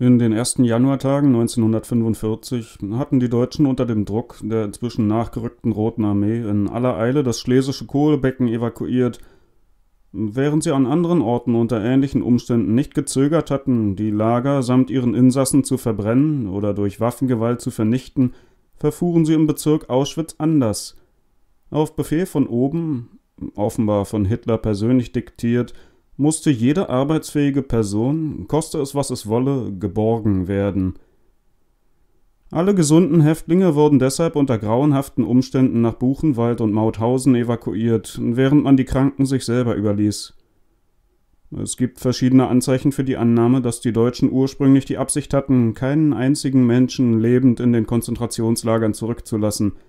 In den ersten Januartagen 1945 hatten die Deutschen unter dem Druck der inzwischen nachgerückten Roten Armee in aller Eile das schlesische Kohlebecken evakuiert. Während sie an anderen Orten unter ähnlichen Umständen nicht gezögert hatten, die Lager samt ihren Insassen zu verbrennen oder durch Waffengewalt zu vernichten, verfuhren sie im Bezirk Auschwitz anders. Auf Befehl von oben, offenbar von Hitler persönlich diktiert, musste jede arbeitsfähige Person, koste es was es wolle, geborgen werden. Alle gesunden Häftlinge wurden deshalb unter grauenhaften Umständen nach Buchenwald und Mauthausen evakuiert, während man die Kranken sich selber überließ. Es gibt verschiedene Anzeichen für die Annahme, dass die Deutschen ursprünglich die Absicht hatten, keinen einzigen Menschen lebend in den Konzentrationslagern zurückzulassen –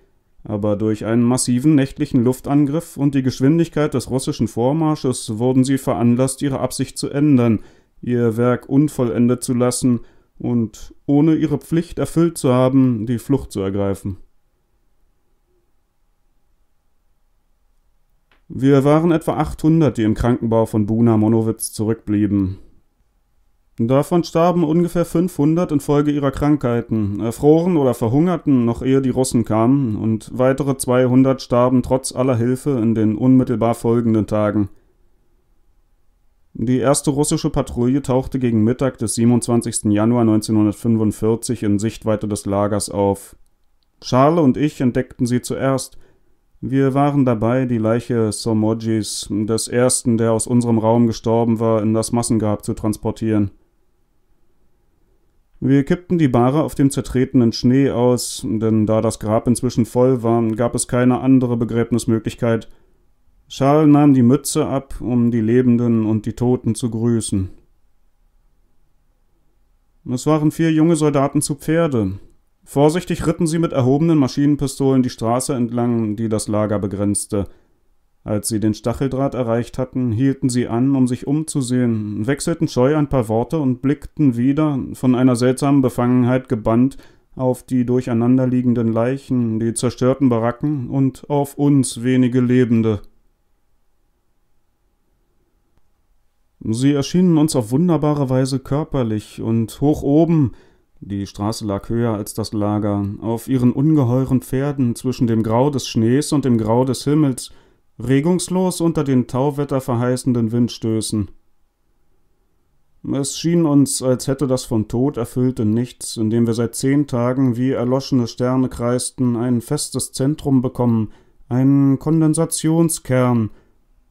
aber durch einen massiven nächtlichen Luftangriff und die Geschwindigkeit des russischen Vormarsches wurden sie veranlasst, ihre Absicht zu ändern, ihr Werk unvollendet zu lassen und, ohne ihre Pflicht erfüllt zu haben, die Flucht zu ergreifen. Wir waren etwa 800, die im Krankenbau von Buna Monowitz zurückblieben. Davon starben ungefähr 500 infolge ihrer Krankheiten, erfroren oder verhungerten, noch ehe die Russen kamen, und weitere 200 starben trotz aller Hilfe in den unmittelbar folgenden Tagen. Die erste russische Patrouille tauchte gegen Mittag des 27. Januar 1945 in Sichtweite des Lagers auf. Charles und ich entdeckten sie zuerst. Wir waren dabei, die Leiche Somojis, des ersten, der aus unserem Raum gestorben war, in das Massengrab zu transportieren. Wir kippten die Bahre auf dem zertretenen Schnee aus, denn da das Grab inzwischen voll war, gab es keine andere Begräbnismöglichkeit. Charles nahm die Mütze ab, um die Lebenden und die Toten zu grüßen. Es waren vier junge Soldaten zu Pferde. Vorsichtig ritten sie mit erhobenen Maschinenpistolen die Straße entlang, die das Lager begrenzte – als sie den Stacheldraht erreicht hatten, hielten sie an, um sich umzusehen, wechselten scheu ein paar Worte und blickten wieder, von einer seltsamen Befangenheit gebannt, auf die durcheinanderliegenden Leichen, die zerstörten Baracken und auf uns wenige Lebende. Sie erschienen uns auf wunderbare Weise körperlich und hoch oben, die Straße lag höher als das Lager, auf ihren ungeheuren Pferden zwischen dem Grau des Schnees und dem Grau des Himmels, regungslos unter den tauwetterverheißenden Windstößen. Es schien uns, als hätte das von Tod erfüllte Nichts, in dem wir seit zehn Tagen wie erloschene Sterne kreisten, ein festes Zentrum bekommen, einen Kondensationskern,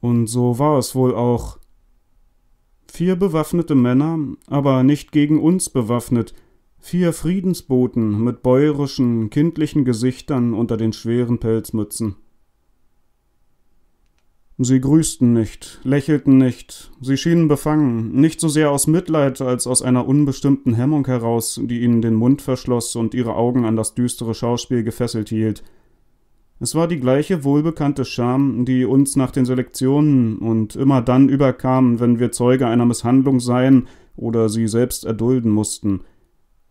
und so war es wohl auch. Vier bewaffnete Männer, aber nicht gegen uns bewaffnet, vier Friedensboten mit bäuerischen, kindlichen Gesichtern unter den schweren Pelzmützen. Sie grüßten nicht, lächelten nicht, sie schienen befangen, nicht so sehr aus Mitleid als aus einer unbestimmten Hemmung heraus, die ihnen den Mund verschloss und ihre Augen an das düstere Schauspiel gefesselt hielt. Es war die gleiche wohlbekannte Scham, die uns nach den Selektionen und immer dann überkam, wenn wir Zeuge einer Misshandlung seien oder sie selbst erdulden mussten.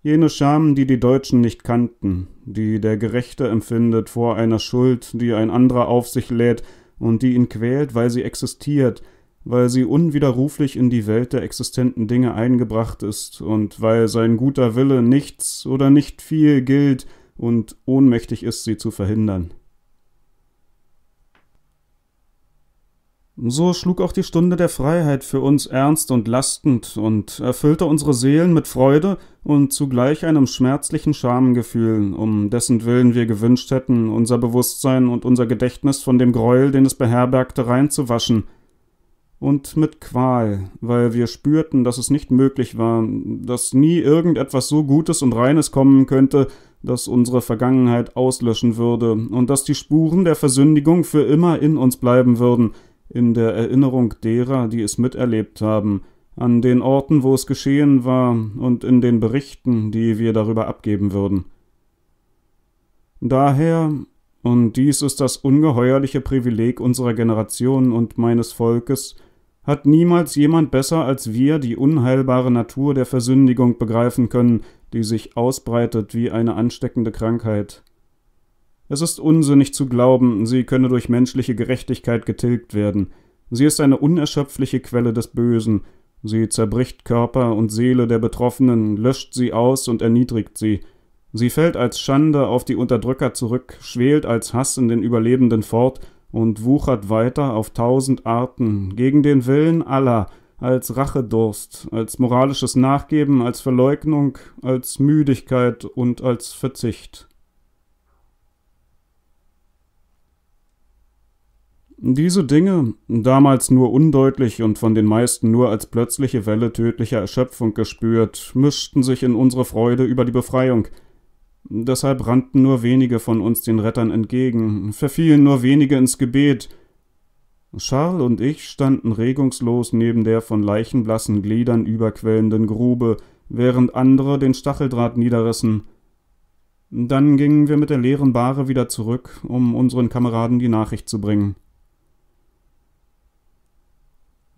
Jene Scham, die die Deutschen nicht kannten, die der Gerechte empfindet vor einer Schuld, die ein anderer auf sich lädt, und die ihn quält, weil sie existiert, weil sie unwiderruflich in die Welt der existenten Dinge eingebracht ist und weil sein guter Wille nichts oder nicht viel gilt und ohnmächtig ist, sie zu verhindern. So schlug auch die Stunde der Freiheit für uns ernst und lastend und erfüllte unsere Seelen mit Freude und zugleich einem schmerzlichen Schamgefühl, um dessen Willen wir gewünscht hätten, unser Bewusstsein und unser Gedächtnis von dem Greuel, den es beherbergte, reinzuwaschen. Und mit Qual, weil wir spürten, dass es nicht möglich war, dass nie irgendetwas so Gutes und Reines kommen könnte, das unsere Vergangenheit auslöschen würde, und dass die Spuren der Versündigung für immer in uns bleiben würden – in der Erinnerung derer, die es miterlebt haben, an den Orten, wo es geschehen war und in den Berichten, die wir darüber abgeben würden. Daher, und dies ist das ungeheuerliche Privileg unserer Generation und meines Volkes, hat niemals jemand besser als wir die unheilbare Natur der Versündigung begreifen können, die sich ausbreitet wie eine ansteckende Krankheit. Es ist unsinnig zu glauben, sie könne durch menschliche Gerechtigkeit getilgt werden. Sie ist eine unerschöpfliche Quelle des Bösen. Sie zerbricht Körper und Seele der Betroffenen, löscht sie aus und erniedrigt sie. Sie fällt als Schande auf die Unterdrücker zurück, schwelt als Hass in den Überlebenden fort und wuchert weiter auf tausend Arten, gegen den Willen aller, als Rachedurst, als moralisches Nachgeben, als Verleugnung, als Müdigkeit und als Verzicht. Diese Dinge, damals nur undeutlich und von den meisten nur als plötzliche Welle tödlicher Erschöpfung gespürt, mischten sich in unsere Freude über die Befreiung. Deshalb rannten nur wenige von uns den Rettern entgegen, verfielen nur wenige ins Gebet. Charles und ich standen regungslos neben der von leichenblassen Gliedern überquellenden Grube, während andere den Stacheldraht niederrissen. Dann gingen wir mit der leeren Bahre wieder zurück, um unseren Kameraden die Nachricht zu bringen.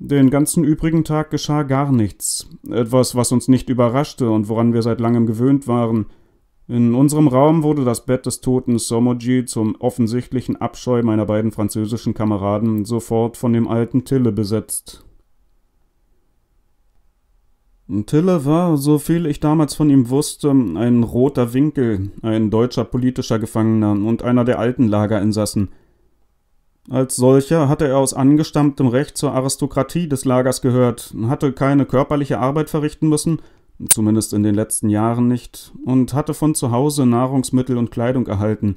Den ganzen übrigen Tag geschah gar nichts, etwas, was uns nicht überraschte und woran wir seit langem gewöhnt waren. In unserem Raum wurde das Bett des toten Somoji zum offensichtlichen Abscheu meiner beiden französischen Kameraden sofort von dem alten Tille besetzt. Tille war, soviel ich damals von ihm wusste, ein roter Winkel, ein deutscher politischer Gefangener und einer der alten Lagerinsassen – als solcher hatte er aus angestammtem Recht zur Aristokratie des Lagers gehört, hatte keine körperliche Arbeit verrichten müssen, zumindest in den letzten Jahren nicht, und hatte von zu Hause Nahrungsmittel und Kleidung erhalten.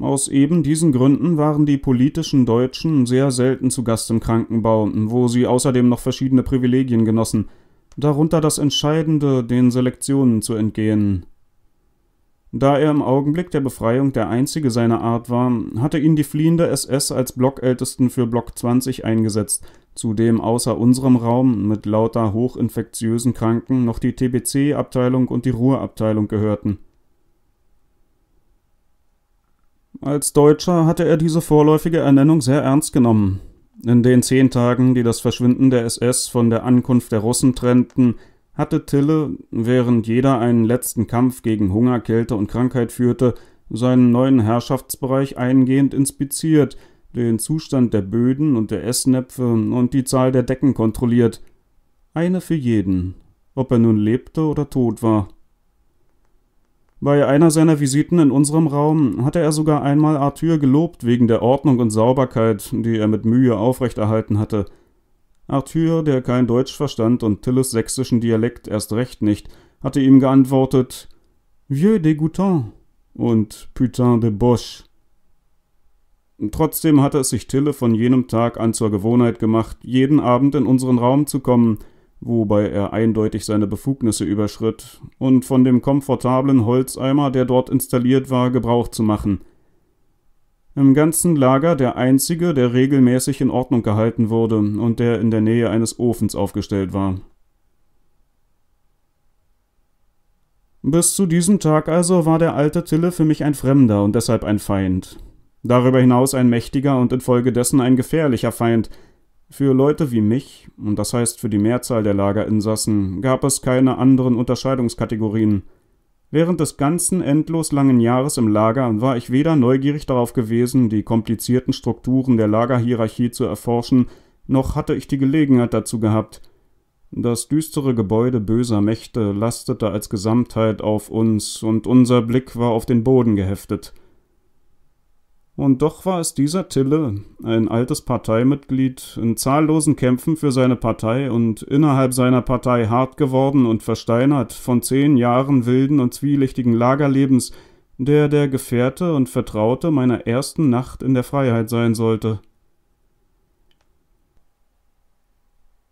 Aus eben diesen Gründen waren die politischen Deutschen sehr selten zu Gast im Krankenbau, wo sie außerdem noch verschiedene Privilegien genossen, darunter das Entscheidende, den Selektionen zu entgehen. Da er im Augenblick der Befreiung der einzige seiner Art war, hatte ihn die fliehende SS als Blockältesten für Block 20 eingesetzt, zudem außer unserem Raum mit lauter hochinfektiösen Kranken noch die TBC-Abteilung und die Ruhrabteilung gehörten. Als Deutscher hatte er diese vorläufige Ernennung sehr ernst genommen. In den zehn Tagen, die das Verschwinden der SS von der Ankunft der Russen trennten, hatte Tille, während jeder einen letzten Kampf gegen Hunger, Kälte und Krankheit führte, seinen neuen Herrschaftsbereich eingehend inspiziert, den Zustand der Böden und der Essnäpfe und die Zahl der Decken kontrolliert. Eine für jeden, ob er nun lebte oder tot war. Bei einer seiner Visiten in unserem Raum hatte er sogar einmal Arthur gelobt wegen der Ordnung und Sauberkeit, die er mit Mühe aufrechterhalten hatte – Arthur, der kein Deutsch verstand und Tilles sächsischen Dialekt erst recht nicht, hatte ihm geantwortet Vieux dégoûtant und Putain de Bosch. Trotzdem hatte es sich Tille von jenem Tag an zur Gewohnheit gemacht, jeden Abend in unseren Raum zu kommen, wobei er eindeutig seine Befugnisse überschritt, und von dem komfortablen Holzeimer, der dort installiert war, Gebrauch zu machen im ganzen Lager der einzige, der regelmäßig in Ordnung gehalten wurde und der in der Nähe eines Ofens aufgestellt war. Bis zu diesem Tag also war der alte Tille für mich ein Fremder und deshalb ein Feind. Darüber hinaus ein mächtiger und infolgedessen ein gefährlicher Feind. Für Leute wie mich, und das heißt für die Mehrzahl der Lagerinsassen, gab es keine anderen Unterscheidungskategorien – Während des ganzen endlos langen Jahres im Lager war ich weder neugierig darauf gewesen, die komplizierten Strukturen der Lagerhierarchie zu erforschen, noch hatte ich die Gelegenheit dazu gehabt. Das düstere Gebäude böser Mächte lastete als Gesamtheit auf uns, und unser Blick war auf den Boden geheftet – und doch war es dieser Tille, ein altes Parteimitglied, in zahllosen Kämpfen für seine Partei und innerhalb seiner Partei hart geworden und versteinert von zehn Jahren wilden und zwielichtigen Lagerlebens, der der Gefährte und Vertraute meiner ersten Nacht in der Freiheit sein sollte.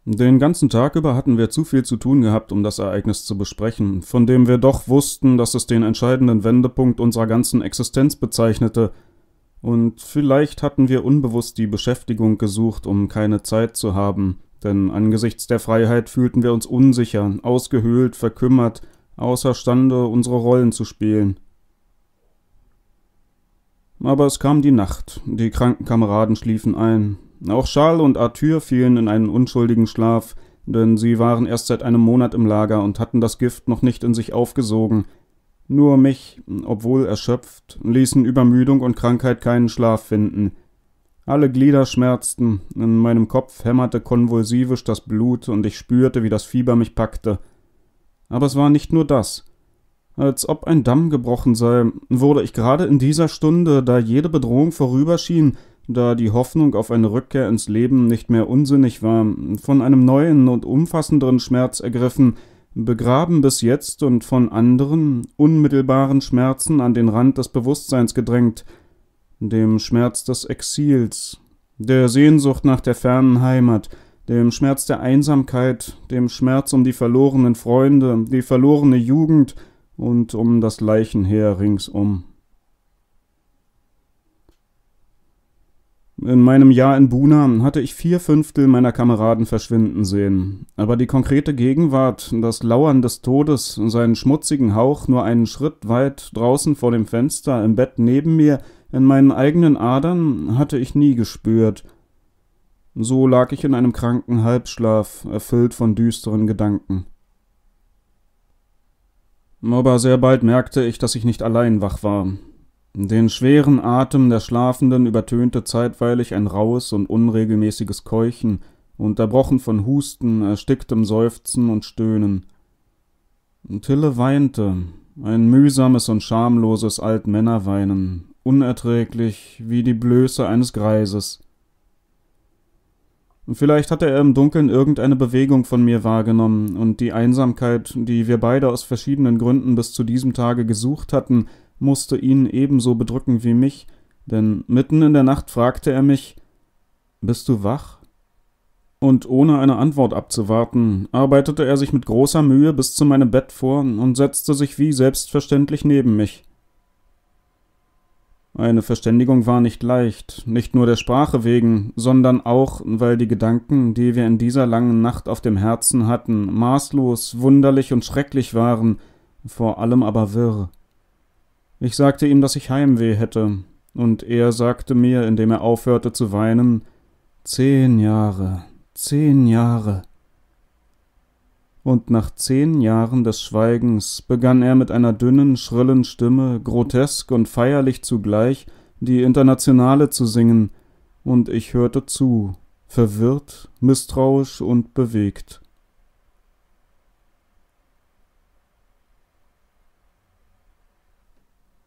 Den ganzen Tag über hatten wir zu viel zu tun gehabt, um das Ereignis zu besprechen, von dem wir doch wussten, dass es den entscheidenden Wendepunkt unserer ganzen Existenz bezeichnete – und vielleicht hatten wir unbewusst die Beschäftigung gesucht, um keine Zeit zu haben, denn angesichts der Freiheit fühlten wir uns unsicher, ausgehöhlt, verkümmert, außerstande, unsere Rollen zu spielen. Aber es kam die Nacht, die kranken Kameraden schliefen ein. Auch Charles und Arthur fielen in einen unschuldigen Schlaf, denn sie waren erst seit einem Monat im Lager und hatten das Gift noch nicht in sich aufgesogen, nur mich, obwohl erschöpft, ließen Übermüdung und Krankheit keinen Schlaf finden. Alle Glieder schmerzten, in meinem Kopf hämmerte konvulsivisch das Blut und ich spürte, wie das Fieber mich packte. Aber es war nicht nur das. Als ob ein Damm gebrochen sei, wurde ich gerade in dieser Stunde, da jede Bedrohung vorüberschien, da die Hoffnung auf eine Rückkehr ins Leben nicht mehr unsinnig war, von einem neuen und umfassenderen Schmerz ergriffen, begraben bis jetzt und von anderen, unmittelbaren Schmerzen an den Rand des Bewusstseins gedrängt, dem Schmerz des Exils, der Sehnsucht nach der fernen Heimat, dem Schmerz der Einsamkeit, dem Schmerz um die verlorenen Freunde, die verlorene Jugend und um das Leichenheer ringsum. In meinem Jahr in Buna hatte ich vier Fünftel meiner Kameraden verschwinden sehen, aber die konkrete Gegenwart, das Lauern des Todes, seinen schmutzigen Hauch nur einen Schritt weit draußen vor dem Fenster, im Bett neben mir, in meinen eigenen Adern, hatte ich nie gespürt. So lag ich in einem kranken Halbschlaf, erfüllt von düsteren Gedanken. Aber sehr bald merkte ich, dass ich nicht allein wach war. Den schweren Atem der Schlafenden übertönte zeitweilig ein raues und unregelmäßiges Keuchen, unterbrochen von Husten, ersticktem Seufzen und Stöhnen. Tille weinte, ein mühsames und schamloses Altmännerweinen, unerträglich wie die Blöße eines Greises. Vielleicht hatte er im Dunkeln irgendeine Bewegung von mir wahrgenommen, und die Einsamkeit, die wir beide aus verschiedenen Gründen bis zu diesem Tage gesucht hatten, musste ihn ebenso bedrücken wie mich, denn mitten in der Nacht fragte er mich Bist du wach? Und ohne eine Antwort abzuwarten, arbeitete er sich mit großer Mühe bis zu meinem Bett vor und setzte sich wie selbstverständlich neben mich. Eine Verständigung war nicht leicht, nicht nur der Sprache wegen, sondern auch, weil die Gedanken, die wir in dieser langen Nacht auf dem Herzen hatten, maßlos, wunderlich und schrecklich waren, vor allem aber wirr. Ich sagte ihm, dass ich Heimweh hätte, und er sagte mir, indem er aufhörte zu weinen, Zehn Jahre, zehn Jahre. Und nach zehn Jahren des Schweigens begann er mit einer dünnen, schrillen Stimme, grotesk und feierlich zugleich, die Internationale zu singen, und ich hörte zu, verwirrt, misstrauisch und bewegt.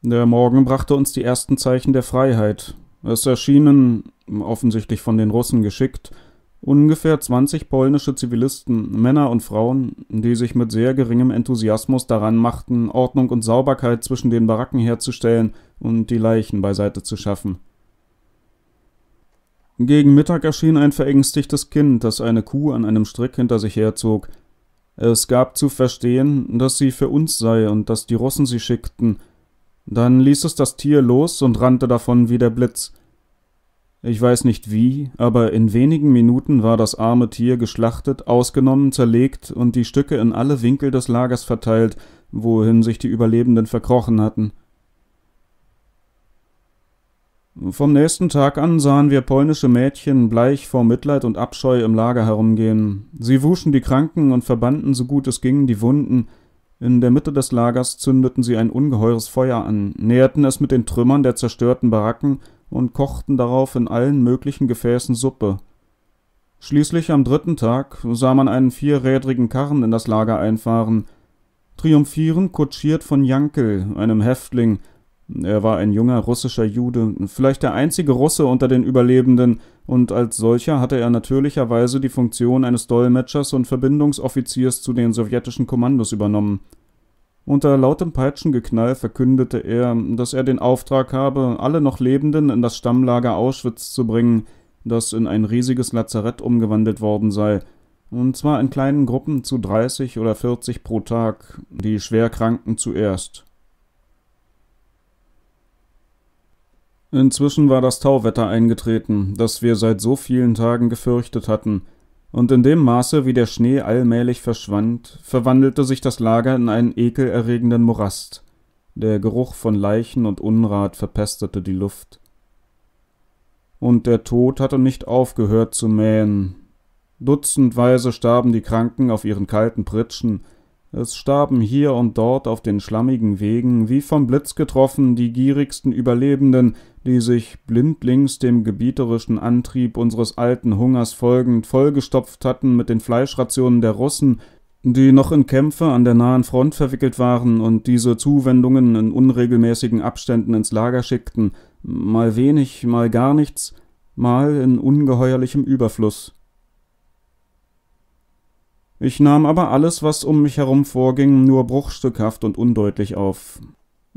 Der Morgen brachte uns die ersten Zeichen der Freiheit. Es erschienen, offensichtlich von den Russen geschickt, ungefähr 20 polnische Zivilisten, Männer und Frauen, die sich mit sehr geringem Enthusiasmus daran machten, Ordnung und Sauberkeit zwischen den Baracken herzustellen und die Leichen beiseite zu schaffen. Gegen Mittag erschien ein verängstigtes Kind, das eine Kuh an einem Strick hinter sich herzog. Es gab zu verstehen, dass sie für uns sei und dass die Russen sie schickten, dann ließ es das Tier los und rannte davon wie der Blitz. Ich weiß nicht wie, aber in wenigen Minuten war das arme Tier geschlachtet, ausgenommen, zerlegt und die Stücke in alle Winkel des Lagers verteilt, wohin sich die Überlebenden verkrochen hatten. Vom nächsten Tag an sahen wir polnische Mädchen bleich vor Mitleid und Abscheu im Lager herumgehen. Sie wuschen die Kranken und verbanden so gut es ging die Wunden, in der Mitte des Lagers zündeten sie ein ungeheures Feuer an, näherten es mit den Trümmern der zerstörten Baracken und kochten darauf in allen möglichen Gefäßen Suppe. Schließlich am dritten Tag sah man einen vierrädrigen Karren in das Lager einfahren. Triumphierend kutschiert von Jankel, einem Häftling. Er war ein junger russischer Jude, vielleicht der einzige Russe unter den Überlebenden, und als solcher hatte er natürlicherweise die Funktion eines Dolmetschers und Verbindungsoffiziers zu den sowjetischen Kommandos übernommen. Unter lautem Peitschengeknall verkündete er, dass er den Auftrag habe, alle noch Lebenden in das Stammlager Auschwitz zu bringen, das in ein riesiges Lazarett umgewandelt worden sei, und zwar in kleinen Gruppen zu dreißig oder vierzig pro Tag, die Schwerkranken zuerst. Inzwischen war das Tauwetter eingetreten, das wir seit so vielen Tagen gefürchtet hatten, und in dem Maße, wie der Schnee allmählich verschwand, verwandelte sich das Lager in einen ekelerregenden Morast. Der Geruch von Leichen und Unrat verpestete die Luft. Und der Tod hatte nicht aufgehört zu mähen. Dutzendweise starben die Kranken auf ihren kalten Pritschen, es starben hier und dort auf den schlammigen Wegen, wie vom Blitz getroffen, die gierigsten Überlebenden, die sich blindlings dem gebieterischen Antrieb unseres alten Hungers folgend vollgestopft hatten mit den Fleischrationen der Russen, die noch in Kämpfe an der nahen Front verwickelt waren und diese Zuwendungen in unregelmäßigen Abständen ins Lager schickten, mal wenig, mal gar nichts, mal in ungeheuerlichem Überfluss. Ich nahm aber alles, was um mich herum vorging, nur bruchstückhaft und undeutlich auf.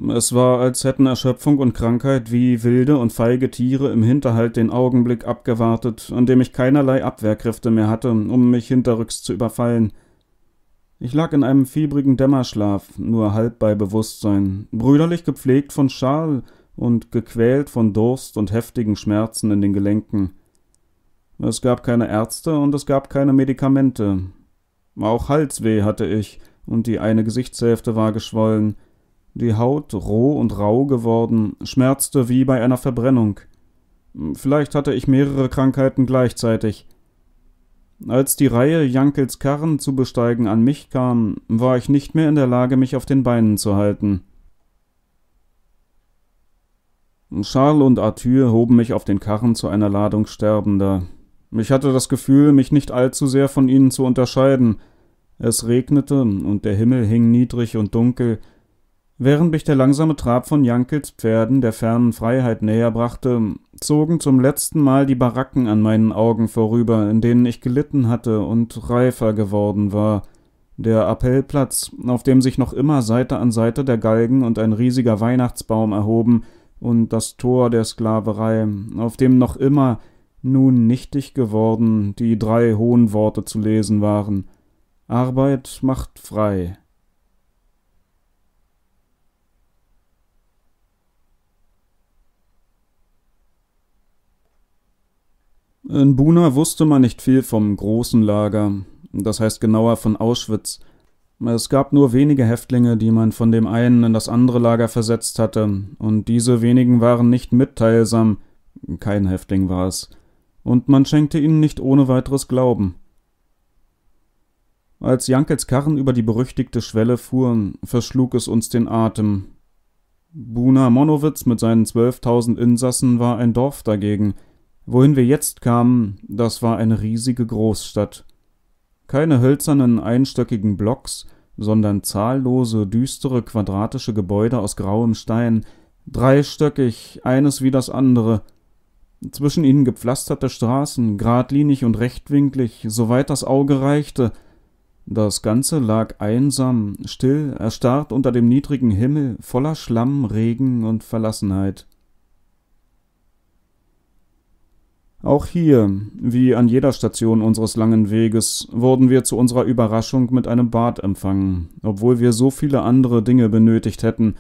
Es war, als hätten Erschöpfung und Krankheit wie wilde und feige Tiere im Hinterhalt den Augenblick abgewartet, an dem ich keinerlei Abwehrkräfte mehr hatte, um mich hinterrücks zu überfallen. Ich lag in einem fiebrigen Dämmerschlaf, nur halb bei Bewusstsein, brüderlich gepflegt von Schal und gequält von Durst und heftigen Schmerzen in den Gelenken. Es gab keine Ärzte und es gab keine Medikamente, auch Halsweh hatte ich, und die eine Gesichtshälfte war geschwollen. Die Haut, roh und rau geworden, schmerzte wie bei einer Verbrennung. Vielleicht hatte ich mehrere Krankheiten gleichzeitig. Als die Reihe Jankels Karren zu besteigen an mich kam, war ich nicht mehr in der Lage, mich auf den Beinen zu halten. Charles und Arthur hoben mich auf den Karren zu einer Ladung Sterbender. Ich hatte das Gefühl, mich nicht allzu sehr von ihnen zu unterscheiden. Es regnete und der Himmel hing niedrig und dunkel. Während mich der langsame Trab von Jankels Pferden der fernen Freiheit näher brachte, zogen zum letzten Mal die Baracken an meinen Augen vorüber, in denen ich gelitten hatte und reifer geworden war. Der Appellplatz, auf dem sich noch immer Seite an Seite der Galgen und ein riesiger Weihnachtsbaum erhoben, und das Tor der Sklaverei, auf dem noch immer nun nichtig geworden, die drei hohen Worte zu lesen waren. Arbeit macht frei. In Buna wusste man nicht viel vom großen Lager, das heißt genauer von Auschwitz. Es gab nur wenige Häftlinge, die man von dem einen in das andere Lager versetzt hatte, und diese wenigen waren nicht mitteilsam, kein Häftling war es und man schenkte ihnen nicht ohne weiteres Glauben. Als Jankels Karren über die berüchtigte Schwelle fuhren, verschlug es uns den Atem. Buna Monowitz mit seinen zwölftausend Insassen war ein Dorf dagegen. Wohin wir jetzt kamen, das war eine riesige Großstadt. Keine hölzernen, einstöckigen Blocks, sondern zahllose, düstere, quadratische Gebäude aus grauem Stein, dreistöckig, eines wie das andere – zwischen ihnen gepflasterte Straßen, geradlinig und rechtwinklig, soweit das Auge reichte. Das Ganze lag einsam, still, erstarrt unter dem niedrigen Himmel, voller Schlamm, Regen und Verlassenheit. Auch hier, wie an jeder Station unseres langen Weges, wurden wir zu unserer Überraschung mit einem Bad empfangen, obwohl wir so viele andere Dinge benötigt hätten.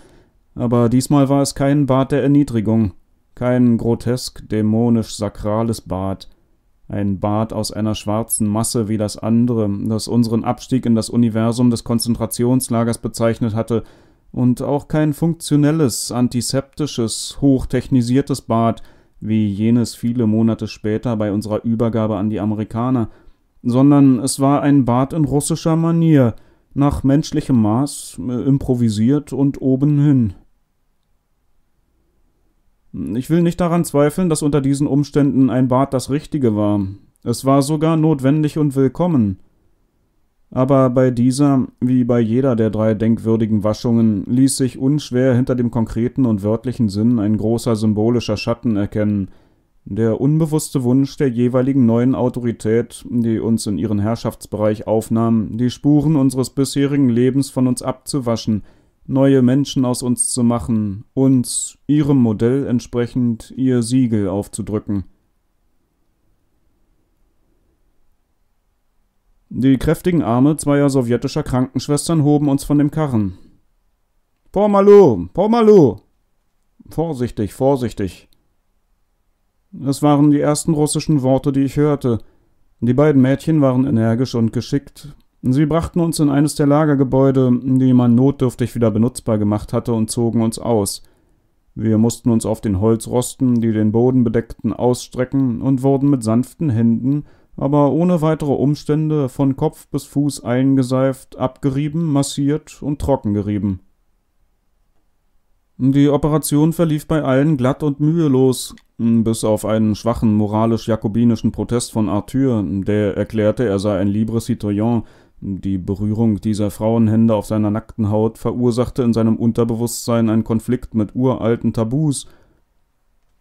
Aber diesmal war es kein Bad der Erniedrigung kein grotesk dämonisch sakrales Bad, ein Bad aus einer schwarzen Masse wie das andere, das unseren Abstieg in das Universum des Konzentrationslagers bezeichnet hatte, und auch kein funktionelles, antiseptisches, hochtechnisiertes Bad, wie jenes viele Monate später bei unserer Übergabe an die Amerikaner, sondern es war ein Bad in russischer Manier, nach menschlichem Maß, äh, improvisiert und obenhin. Ich will nicht daran zweifeln, dass unter diesen Umständen ein Bad das Richtige war. Es war sogar notwendig und willkommen. Aber bei dieser, wie bei jeder der drei denkwürdigen Waschungen, ließ sich unschwer hinter dem konkreten und wörtlichen Sinn ein großer symbolischer Schatten erkennen, der unbewusste Wunsch der jeweiligen neuen Autorität, die uns in ihren Herrschaftsbereich aufnahm, die Spuren unseres bisherigen Lebens von uns abzuwaschen – neue Menschen aus uns zu machen, uns ihrem Modell entsprechend ihr Siegel aufzudrücken. Die kräftigen Arme zweier sowjetischer Krankenschwestern hoben uns von dem Karren. Pormalu, Pormalu! Vorsichtig, vorsichtig! Es waren die ersten russischen Worte, die ich hörte. Die beiden Mädchen waren energisch und geschickt, Sie brachten uns in eines der Lagergebäude, die man notdürftig wieder benutzbar gemacht hatte, und zogen uns aus. Wir mussten uns auf den Holzrosten, die den Boden bedeckten, ausstrecken und wurden mit sanften Händen, aber ohne weitere Umstände, von Kopf bis Fuß eingeseift, abgerieben, massiert und trockengerieben. Die Operation verlief bei allen glatt und mühelos, bis auf einen schwachen moralisch-jakobinischen Protest von Arthur, der erklärte, er sei ein libre citoyen, die Berührung dieser Frauenhände auf seiner nackten Haut verursachte in seinem Unterbewusstsein einen Konflikt mit uralten Tabus.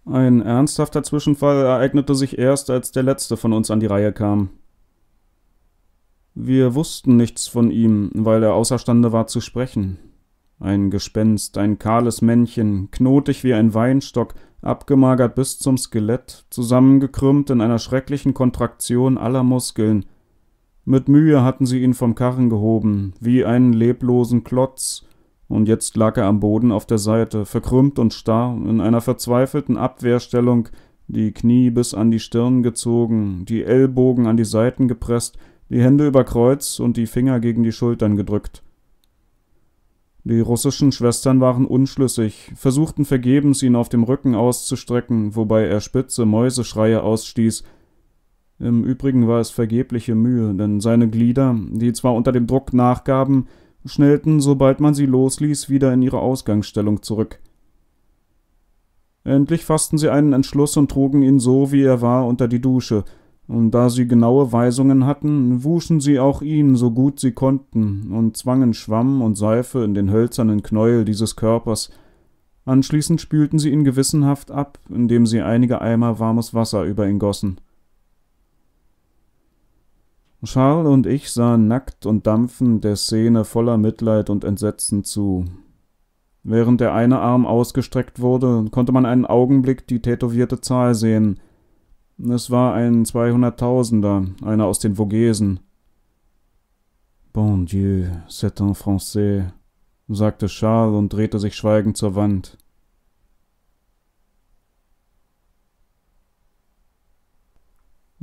Ein ernsthafter Zwischenfall ereignete sich erst, als der letzte von uns an die Reihe kam. Wir wussten nichts von ihm, weil er außerstande war zu sprechen. Ein Gespenst, ein kahles Männchen, knotig wie ein Weinstock, abgemagert bis zum Skelett, zusammengekrümmt in einer schrecklichen Kontraktion aller Muskeln – mit Mühe hatten sie ihn vom Karren gehoben, wie einen leblosen Klotz, und jetzt lag er am Boden auf der Seite, verkrümmt und starr, in einer verzweifelten Abwehrstellung, die Knie bis an die Stirn gezogen, die Ellbogen an die Seiten gepresst, die Hände über Kreuz und die Finger gegen die Schultern gedrückt. Die russischen Schwestern waren unschlüssig, versuchten vergebens, ihn auf dem Rücken auszustrecken, wobei er spitze Mäuseschreie ausstieß, im Übrigen war es vergebliche Mühe, denn seine Glieder, die zwar unter dem Druck nachgaben, schnellten, sobald man sie losließ, wieder in ihre Ausgangsstellung zurück. Endlich fassten sie einen Entschluss und trugen ihn so, wie er war, unter die Dusche, und da sie genaue Weisungen hatten, wuschen sie auch ihn so gut sie konnten und zwangen Schwamm und Seife in den hölzernen Knäuel dieses Körpers. Anschließend spülten sie ihn gewissenhaft ab, indem sie einige Eimer warmes Wasser über ihn gossen. Charles und ich sahen nackt und dampfend der Szene voller Mitleid und Entsetzen zu. Während der eine Arm ausgestreckt wurde, konnte man einen Augenblick die tätowierte Zahl sehen. Es war ein Zweihunderttausender, einer aus den Vogesen. Bon Dieu, c'est un Français, sagte Charles und drehte sich schweigend zur Wand.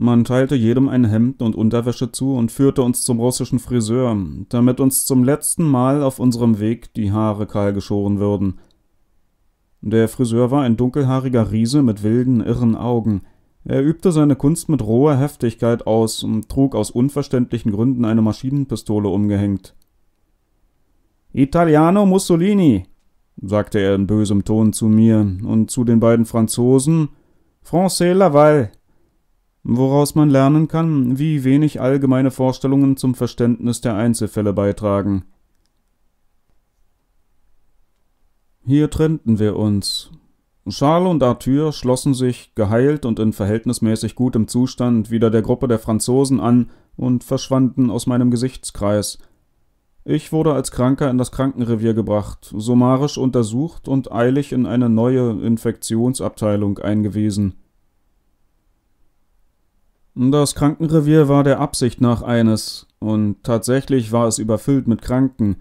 Man teilte jedem ein Hemd und Unterwäsche zu und führte uns zum russischen Friseur, damit uns zum letzten Mal auf unserem Weg die Haare kahl geschoren würden. Der Friseur war ein dunkelhaariger Riese mit wilden, irren Augen. Er übte seine Kunst mit roher Heftigkeit aus und trug aus unverständlichen Gründen eine Maschinenpistole umgehängt. Italiano Mussolini, sagte er in bösem Ton zu mir und zu den beiden Franzosen, Francais Laval woraus man lernen kann, wie wenig allgemeine Vorstellungen zum Verständnis der Einzelfälle beitragen. Hier trennten wir uns. Charles und Arthur schlossen sich, geheilt und in verhältnismäßig gutem Zustand, wieder der Gruppe der Franzosen an und verschwanden aus meinem Gesichtskreis. Ich wurde als Kranker in das Krankenrevier gebracht, summarisch untersucht und eilig in eine neue Infektionsabteilung eingewiesen. Das Krankenrevier war der Absicht nach eines, und tatsächlich war es überfüllt mit Kranken.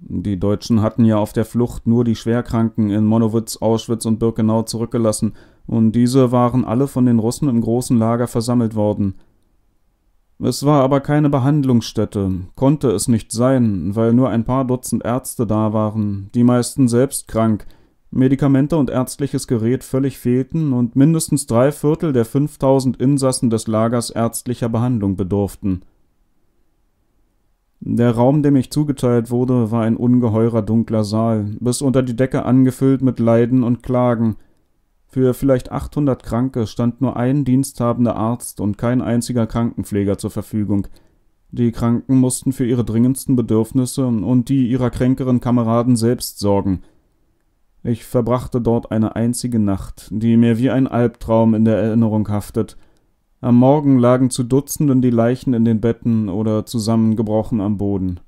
Die Deutschen hatten ja auf der Flucht nur die Schwerkranken in Monowitz, Auschwitz und Birkenau zurückgelassen, und diese waren alle von den Russen im großen Lager versammelt worden. Es war aber keine Behandlungsstätte, konnte es nicht sein, weil nur ein paar Dutzend Ärzte da waren, die meisten selbst krank, Medikamente und ärztliches Gerät völlig fehlten und mindestens drei Viertel der 5000 Insassen des Lagers ärztlicher Behandlung bedurften. Der Raum, dem ich zugeteilt wurde, war ein ungeheurer dunkler Saal, bis unter die Decke angefüllt mit Leiden und Klagen. Für vielleicht 800 Kranke stand nur ein diensthabender Arzt und kein einziger Krankenpfleger zur Verfügung. Die Kranken mussten für ihre dringendsten Bedürfnisse und die ihrer kränkeren Kameraden selbst sorgen – ich verbrachte dort eine einzige Nacht, die mir wie ein Albtraum in der Erinnerung haftet. Am Morgen lagen zu Dutzenden die Leichen in den Betten oder zusammengebrochen am Boden.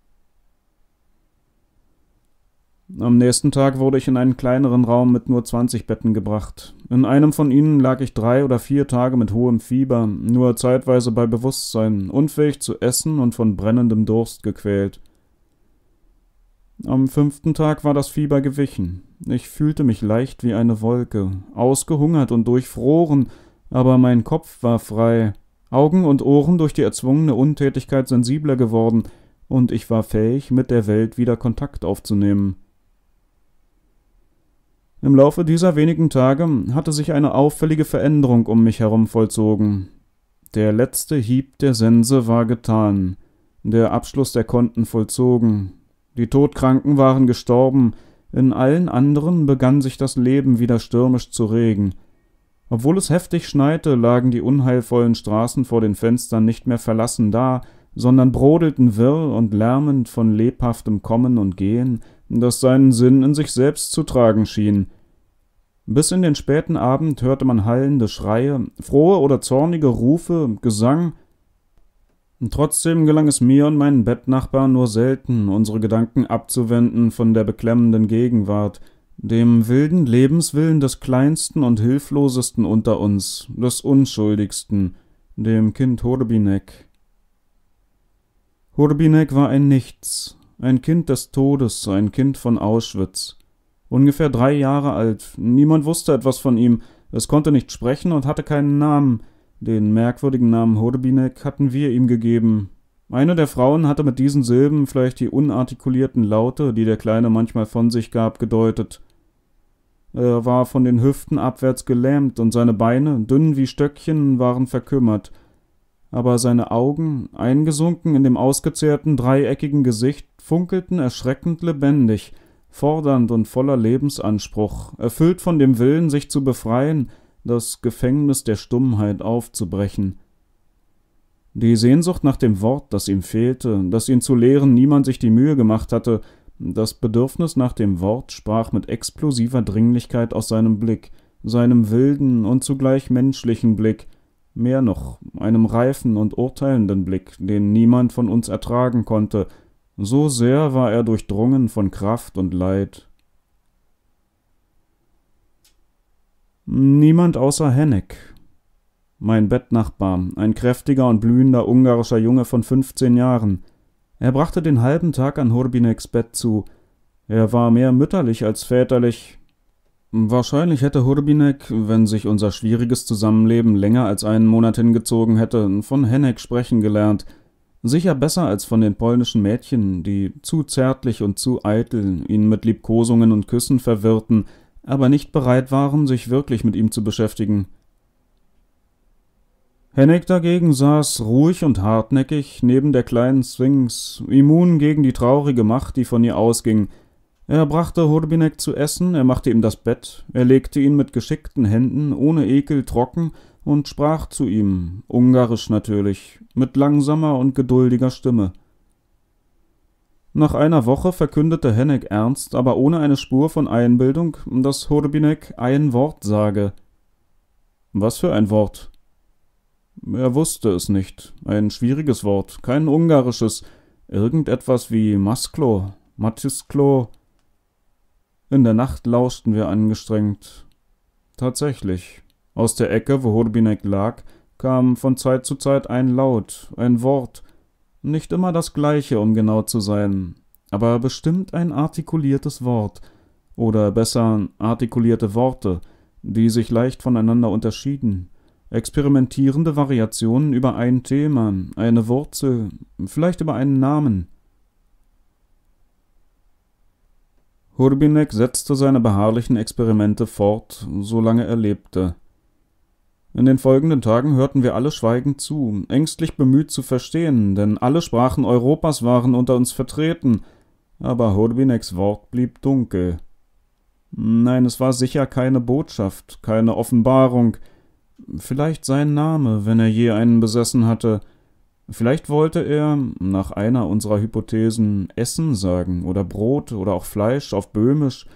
Am nächsten Tag wurde ich in einen kleineren Raum mit nur 20 Betten gebracht. In einem von ihnen lag ich drei oder vier Tage mit hohem Fieber, nur zeitweise bei Bewusstsein, unfähig zu essen und von brennendem Durst gequält. Am fünften Tag war das Fieber gewichen. Ich fühlte mich leicht wie eine Wolke, ausgehungert und durchfroren, aber mein Kopf war frei, Augen und Ohren durch die erzwungene Untätigkeit sensibler geworden, und ich war fähig, mit der Welt wieder Kontakt aufzunehmen. Im Laufe dieser wenigen Tage hatte sich eine auffällige Veränderung um mich herum vollzogen. Der letzte Hieb der Sense war getan, der Abschluss der Konten vollzogen, die Todkranken waren gestorben, in allen anderen begann sich das Leben wieder stürmisch zu regen. Obwohl es heftig schneite, lagen die unheilvollen Straßen vor den Fenstern nicht mehr verlassen da, sondern brodelten wirr und lärmend von lebhaftem Kommen und Gehen, das seinen Sinn in sich selbst zu tragen schien. Bis in den späten Abend hörte man hallende Schreie, frohe oder zornige Rufe, Gesang Trotzdem gelang es mir und meinen Bettnachbarn nur selten, unsere Gedanken abzuwenden von der beklemmenden Gegenwart, dem wilden Lebenswillen des kleinsten und hilflosesten unter uns, des unschuldigsten, dem Kind Hurbinek. Hurbinek war ein Nichts, ein Kind des Todes, ein Kind von Auschwitz. Ungefähr drei Jahre alt, niemand wusste etwas von ihm, es konnte nicht sprechen und hatte keinen Namen, den merkwürdigen Namen Hurbinek hatten wir ihm gegeben. Eine der Frauen hatte mit diesen Silben vielleicht die unartikulierten Laute, die der Kleine manchmal von sich gab, gedeutet. Er war von den Hüften abwärts gelähmt und seine Beine, dünn wie Stöckchen, waren verkümmert. Aber seine Augen, eingesunken in dem ausgezehrten, dreieckigen Gesicht, funkelten erschreckend lebendig, fordernd und voller Lebensanspruch, erfüllt von dem Willen, sich zu befreien – das Gefängnis der Stummheit aufzubrechen. Die Sehnsucht nach dem Wort, das ihm fehlte, das ihn zu lehren niemand sich die Mühe gemacht hatte, das Bedürfnis nach dem Wort sprach mit explosiver Dringlichkeit aus seinem Blick, seinem wilden und zugleich menschlichen Blick, mehr noch, einem reifen und urteilenden Blick, den niemand von uns ertragen konnte, so sehr war er durchdrungen von Kraft und Leid, Niemand außer Hennig. Mein Bettnachbar, ein kräftiger und blühender ungarischer Junge von 15 Jahren. Er brachte den halben Tag an Hurbineks Bett zu. Er war mehr mütterlich als väterlich. Wahrscheinlich hätte Hurbinek, wenn sich unser schwieriges Zusammenleben länger als einen Monat hingezogen hätte, von Hennig sprechen gelernt. Sicher besser als von den polnischen Mädchen, die zu zärtlich und zu eitel ihn mit Liebkosungen und Küssen verwirrten, aber nicht bereit waren, sich wirklich mit ihm zu beschäftigen. Hennig dagegen saß ruhig und hartnäckig neben der kleinen Sphinx, immun gegen die traurige Macht, die von ihr ausging. Er brachte Hurbinek zu essen, er machte ihm das Bett, er legte ihn mit geschickten Händen, ohne Ekel trocken, und sprach zu ihm, ungarisch natürlich, mit langsamer und geduldiger Stimme. Nach einer Woche verkündete Hennig ernst, aber ohne eine Spur von Einbildung, dass Horbinek ein Wort sage. Was für ein Wort? Er wusste es nicht. Ein schwieriges Wort, kein ungarisches. Irgendetwas wie Masklo, Matisklo. In der Nacht lauschten wir angestrengt. Tatsächlich. Aus der Ecke, wo Horbinek lag, kam von Zeit zu Zeit ein Laut, ein Wort, nicht immer das gleiche, um genau zu sein, aber bestimmt ein artikuliertes Wort, oder besser artikulierte Worte, die sich leicht voneinander unterschieden, experimentierende Variationen über ein Thema, eine Wurzel, vielleicht über einen Namen. Hurbinek setzte seine beharrlichen Experimente fort, solange er lebte. In den folgenden Tagen hörten wir alle schweigend zu, ängstlich bemüht zu verstehen, denn alle Sprachen Europas waren unter uns vertreten, aber Horbineks Wort blieb dunkel. Nein, es war sicher keine Botschaft, keine Offenbarung, vielleicht sein Name, wenn er je einen besessen hatte, vielleicht wollte er, nach einer unserer Hypothesen, Essen sagen oder Brot oder auch Fleisch auf Böhmisch,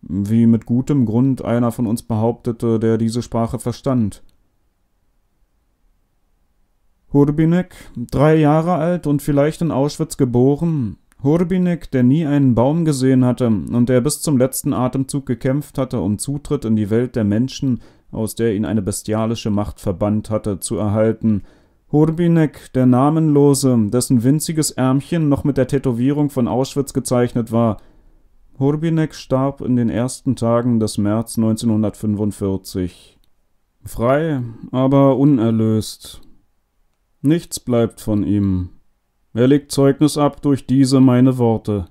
wie mit gutem Grund einer von uns behauptete, der diese Sprache verstand. Hurbinek, drei Jahre alt und vielleicht in Auschwitz geboren. Hurbinek, der nie einen Baum gesehen hatte und der bis zum letzten Atemzug gekämpft hatte, um Zutritt in die Welt der Menschen, aus der ihn eine bestialische Macht verbannt hatte, zu erhalten. Hurbinek, der Namenlose, dessen winziges Ärmchen noch mit der Tätowierung von Auschwitz gezeichnet war. Hurbinek starb in den ersten Tagen des März 1945. Frei, aber unerlöst nichts bleibt von ihm. Er legt Zeugnis ab durch diese meine Worte.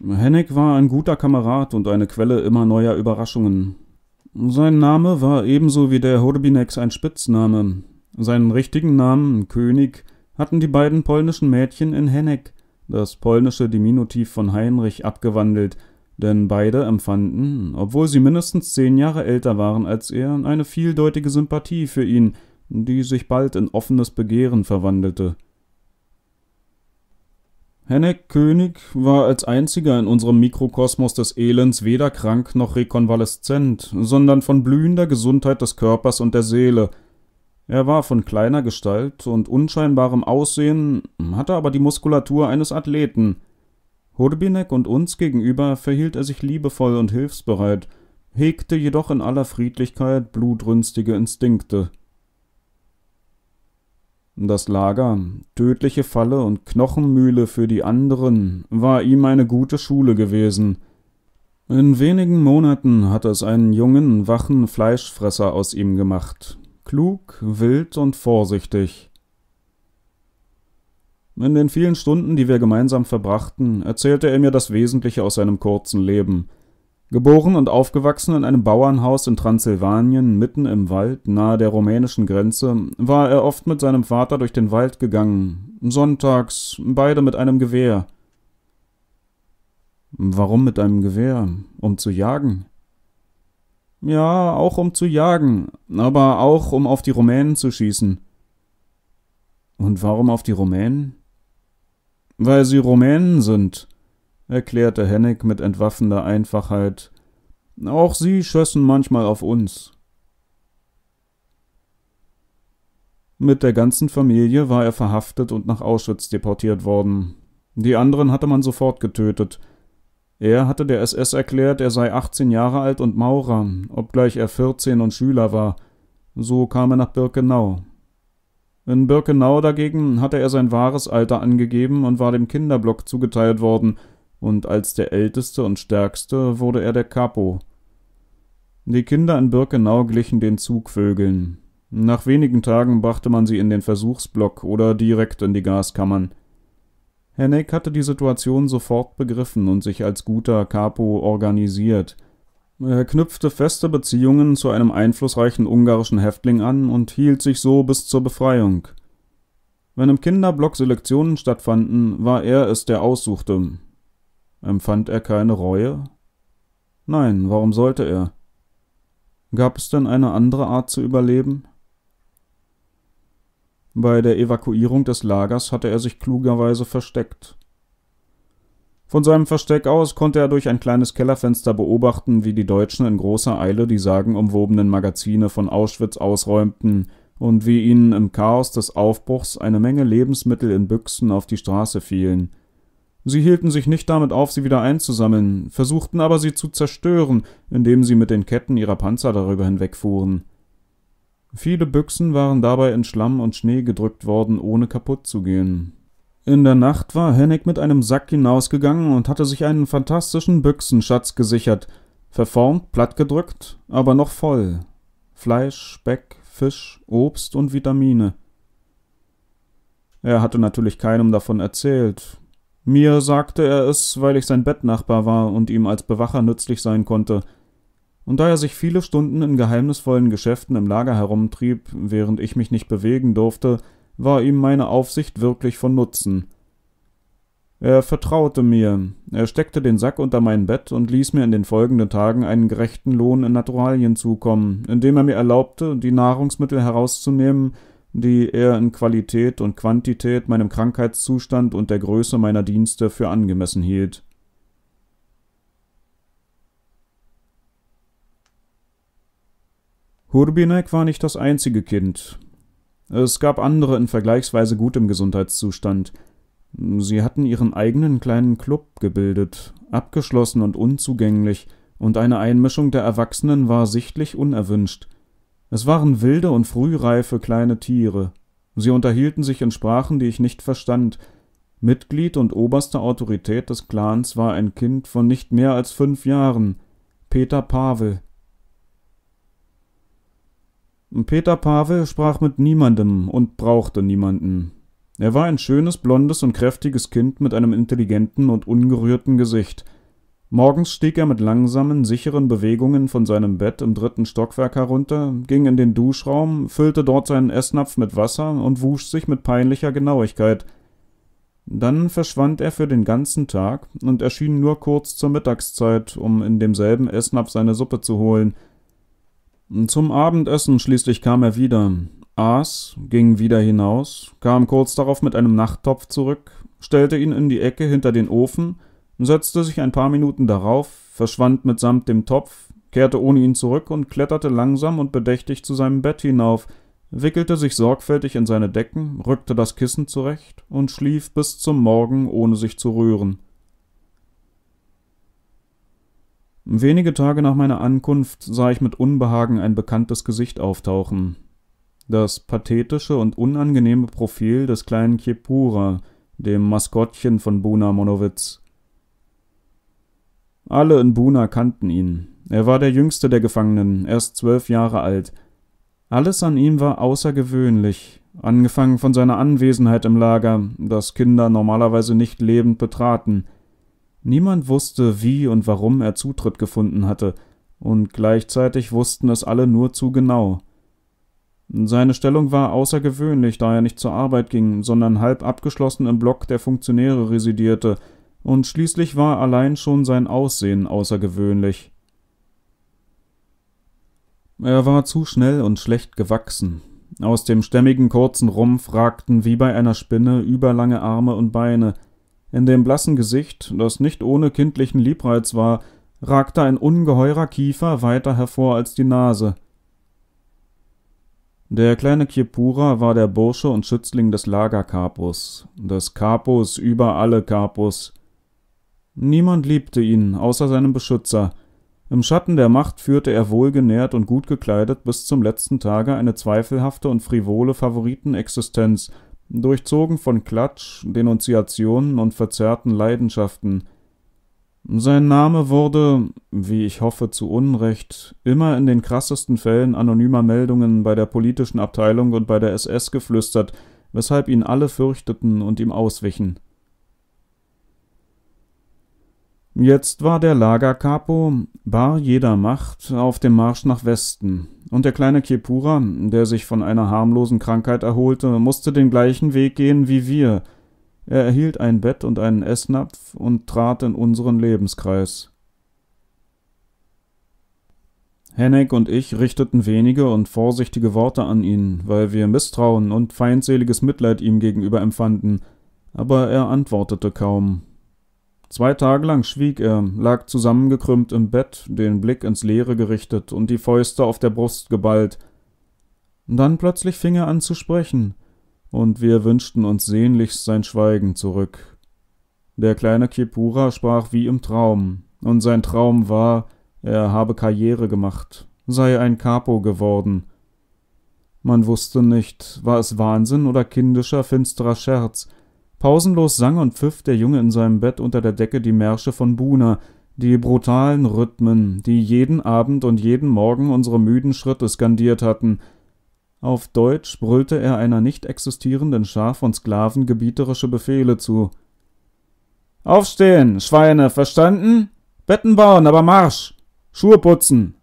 Hennig war ein guter Kamerad und eine Quelle immer neuer Überraschungen. Sein Name war ebenso wie der Hurbinex ein Spitzname. Seinen richtigen Namen, König, hatten die beiden polnischen Mädchen in Hennig, das polnische Diminutiv von Heinrich, abgewandelt, denn beide empfanden, obwohl sie mindestens zehn Jahre älter waren als er, eine vieldeutige Sympathie für ihn, die sich bald in offenes Begehren verwandelte. Henneck König war als einziger in unserem Mikrokosmos des Elends weder krank noch rekonvaleszent, sondern von blühender Gesundheit des Körpers und der Seele. Er war von kleiner Gestalt und unscheinbarem Aussehen, hatte aber die Muskulatur eines Athleten. Hurbinek und uns gegenüber verhielt er sich liebevoll und hilfsbereit, hegte jedoch in aller Friedlichkeit blutrünstige Instinkte. Das Lager, tödliche Falle und Knochenmühle für die anderen, war ihm eine gute Schule gewesen. In wenigen Monaten hatte es einen jungen, wachen Fleischfresser aus ihm gemacht, klug, wild und vorsichtig. In den vielen Stunden, die wir gemeinsam verbrachten, erzählte er mir das Wesentliche aus seinem kurzen Leben. Geboren und aufgewachsen in einem Bauernhaus in Transsilvanien, mitten im Wald, nahe der rumänischen Grenze, war er oft mit seinem Vater durch den Wald gegangen, sonntags, beide mit einem Gewehr. Warum mit einem Gewehr? Um zu jagen? Ja, auch um zu jagen, aber auch um auf die Rumänen zu schießen. Und warum auf die Rumänen? Weil sie Rumänen sind, erklärte Hennig mit entwaffender Einfachheit. Auch sie schössen manchmal auf uns. Mit der ganzen Familie war er verhaftet und nach Auschwitz deportiert worden. Die anderen hatte man sofort getötet. Er hatte der SS erklärt, er sei 18 Jahre alt und Maurer, obgleich er 14 und Schüler war. So kam er nach Birkenau. In Birkenau dagegen hatte er sein wahres Alter angegeben und war dem Kinderblock zugeteilt worden, und als der Älteste und Stärkste wurde er der Capo. Die Kinder in Birkenau glichen den Zugvögeln. Nach wenigen Tagen brachte man sie in den Versuchsblock oder direkt in die Gaskammern. Henneck hatte die Situation sofort begriffen und sich als guter Capo organisiert – er knüpfte feste Beziehungen zu einem einflussreichen ungarischen Häftling an und hielt sich so bis zur Befreiung. Wenn im Kinderblock Selektionen stattfanden, war er es, der aussuchte. Empfand er keine Reue? Nein, warum sollte er? Gab es denn eine andere Art zu überleben? Bei der Evakuierung des Lagers hatte er sich klugerweise versteckt. Von seinem Versteck aus konnte er durch ein kleines Kellerfenster beobachten, wie die Deutschen in großer Eile die sagenumwobenen Magazine von Auschwitz ausräumten und wie ihnen im Chaos des Aufbruchs eine Menge Lebensmittel in Büchsen auf die Straße fielen. Sie hielten sich nicht damit auf, sie wieder einzusammeln, versuchten aber sie zu zerstören, indem sie mit den Ketten ihrer Panzer darüber hinwegfuhren. Viele Büchsen waren dabei in Schlamm und Schnee gedrückt worden, ohne kaputt zu gehen. In der Nacht war Hennig mit einem Sack hinausgegangen und hatte sich einen fantastischen Büchsenschatz gesichert. Verformt, plattgedrückt, aber noch voll. Fleisch, Speck, Fisch, Obst und Vitamine. Er hatte natürlich keinem davon erzählt. Mir sagte er es, weil ich sein Bettnachbar war und ihm als Bewacher nützlich sein konnte. Und da er sich viele Stunden in geheimnisvollen Geschäften im Lager herumtrieb, während ich mich nicht bewegen durfte, war ihm meine Aufsicht wirklich von Nutzen. Er vertraute mir, er steckte den Sack unter mein Bett und ließ mir in den folgenden Tagen einen gerechten Lohn in Naturalien zukommen, indem er mir erlaubte, die Nahrungsmittel herauszunehmen, die er in Qualität und Quantität meinem Krankheitszustand und der Größe meiner Dienste für angemessen hielt. Hurbinek war nicht das einzige Kind. Es gab andere in vergleichsweise gutem Gesundheitszustand. Sie hatten ihren eigenen kleinen Club gebildet, abgeschlossen und unzugänglich, und eine Einmischung der Erwachsenen war sichtlich unerwünscht. Es waren wilde und frühreife kleine Tiere. Sie unterhielten sich in Sprachen, die ich nicht verstand. Mitglied und oberste Autorität des Clans war ein Kind von nicht mehr als fünf Jahren, Peter Pavel. Peter Pavel sprach mit niemandem und brauchte niemanden. Er war ein schönes, blondes und kräftiges Kind mit einem intelligenten und ungerührten Gesicht. Morgens stieg er mit langsamen, sicheren Bewegungen von seinem Bett im dritten Stockwerk herunter, ging in den Duschraum, füllte dort seinen Essnapf mit Wasser und wusch sich mit peinlicher Genauigkeit. Dann verschwand er für den ganzen Tag und erschien nur kurz zur Mittagszeit, um in demselben Essnapf seine Suppe zu holen – zum Abendessen schließlich kam er wieder, aß, ging wieder hinaus, kam kurz darauf mit einem Nachttopf zurück, stellte ihn in die Ecke hinter den Ofen, setzte sich ein paar Minuten darauf, verschwand mitsamt dem Topf, kehrte ohne ihn zurück und kletterte langsam und bedächtig zu seinem Bett hinauf, wickelte sich sorgfältig in seine Decken, rückte das Kissen zurecht und schlief bis zum Morgen, ohne sich zu rühren. Wenige Tage nach meiner Ankunft sah ich mit Unbehagen ein bekanntes Gesicht auftauchen. Das pathetische und unangenehme Profil des kleinen Kiepura, dem Maskottchen von Buna Monowitz. Alle in Buna kannten ihn. Er war der jüngste der Gefangenen, erst zwölf Jahre alt. Alles an ihm war außergewöhnlich, angefangen von seiner Anwesenheit im Lager, das Kinder normalerweise nicht lebend betraten – Niemand wusste, wie und warum er Zutritt gefunden hatte, und gleichzeitig wussten es alle nur zu genau. Seine Stellung war außergewöhnlich, da er nicht zur Arbeit ging, sondern halb abgeschlossen im Block der Funktionäre residierte, und schließlich war allein schon sein Aussehen außergewöhnlich. Er war zu schnell und schlecht gewachsen. Aus dem stämmigen kurzen Rumpf ragten wie bei einer Spinne überlange Arme und Beine, in dem blassen Gesicht, das nicht ohne kindlichen Liebreiz war, ragte ein ungeheurer Kiefer weiter hervor als die Nase. Der kleine Kiepura war der Bursche und Schützling des Lagerkapus, des Kapus über alle Kapus. Niemand liebte ihn, außer seinem Beschützer. Im Schatten der Macht führte er wohlgenährt und gut gekleidet bis zum letzten Tage eine zweifelhafte und frivole Favoritenexistenz – durchzogen von Klatsch, Denunziationen und verzerrten Leidenschaften. Sein Name wurde, wie ich hoffe zu Unrecht, immer in den krassesten Fällen anonymer Meldungen bei der politischen Abteilung und bei der SS geflüstert, weshalb ihn alle fürchteten und ihm auswichen. Jetzt war der Lagerkapo, bar jeder Macht, auf dem Marsch nach Westen, und der kleine Kepura, der sich von einer harmlosen Krankheit erholte, musste den gleichen Weg gehen wie wir. Er erhielt ein Bett und einen Essnapf und trat in unseren Lebenskreis. Henneck und ich richteten wenige und vorsichtige Worte an ihn, weil wir Misstrauen und feindseliges Mitleid ihm gegenüber empfanden, aber er antwortete kaum. Zwei Tage lang schwieg er, lag zusammengekrümmt im Bett, den Blick ins Leere gerichtet und die Fäuste auf der Brust geballt. Dann plötzlich fing er an zu sprechen, und wir wünschten uns sehnlichst sein Schweigen zurück. Der kleine Kipura sprach wie im Traum, und sein Traum war, er habe Karriere gemacht, sei ein Capo geworden. Man wusste nicht, war es Wahnsinn oder kindischer, finsterer Scherz, Pausenlos sang und pfiff der Junge in seinem Bett unter der Decke die Märsche von Buna, die brutalen Rhythmen, die jeden Abend und jeden Morgen unsere müden Schritte skandiert hatten. Auf Deutsch brüllte er einer nicht existierenden Schar von Sklaven gebieterische Befehle zu. Aufstehen, Schweine, verstanden? Betten bauen, aber Marsch! Schuhe putzen!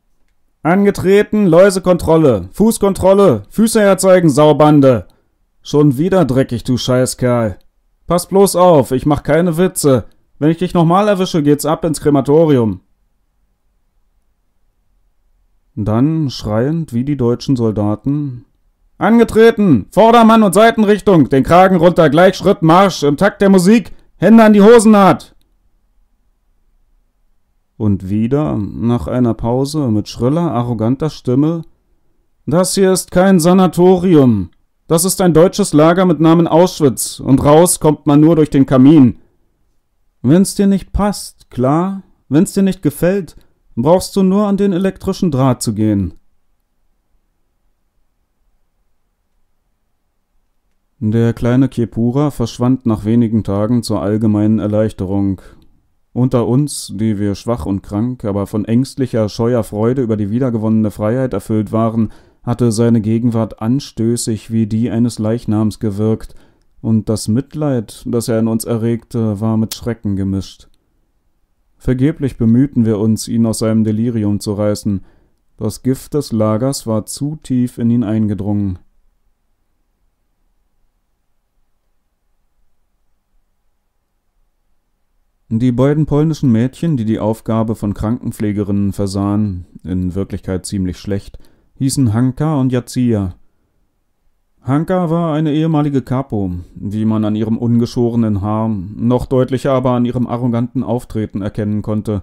Angetreten, Läusekontrolle, Fußkontrolle, Füße erzeugen, Saubande! Schon wieder dreckig, du Scheißkerl! Pass bloß auf, ich mach keine Witze. Wenn ich dich nochmal erwische, geht's ab ins Krematorium. Dann, schreiend wie die deutschen Soldaten, Angetreten! Vordermann und Seitenrichtung! Den Kragen runter, gleich Schritt, Marsch, im Takt der Musik, Hände an die Hosennaht! Und wieder, nach einer Pause, mit schriller, arroganter Stimme, Das hier ist kein Sanatorium. Das ist ein deutsches Lager mit Namen Auschwitz, und raus kommt man nur durch den Kamin. Wenn's dir nicht passt, klar, wenn's dir nicht gefällt, brauchst du nur an den elektrischen Draht zu gehen. Der kleine Kepura verschwand nach wenigen Tagen zur allgemeinen Erleichterung. Unter uns, die wir schwach und krank, aber von ängstlicher, scheuer Freude über die wiedergewonnene Freiheit erfüllt waren, hatte seine Gegenwart anstößig wie die eines Leichnams gewirkt, und das Mitleid, das er in uns erregte, war mit Schrecken gemischt. Vergeblich bemühten wir uns, ihn aus seinem Delirium zu reißen. Das Gift des Lagers war zu tief in ihn eingedrungen. Die beiden polnischen Mädchen, die die Aufgabe von Krankenpflegerinnen versahen, in Wirklichkeit ziemlich schlecht, hießen Hanka und Yazia. Hanka war eine ehemalige Capo, wie man an ihrem ungeschorenen Haar, noch deutlicher aber an ihrem arroganten Auftreten erkennen konnte.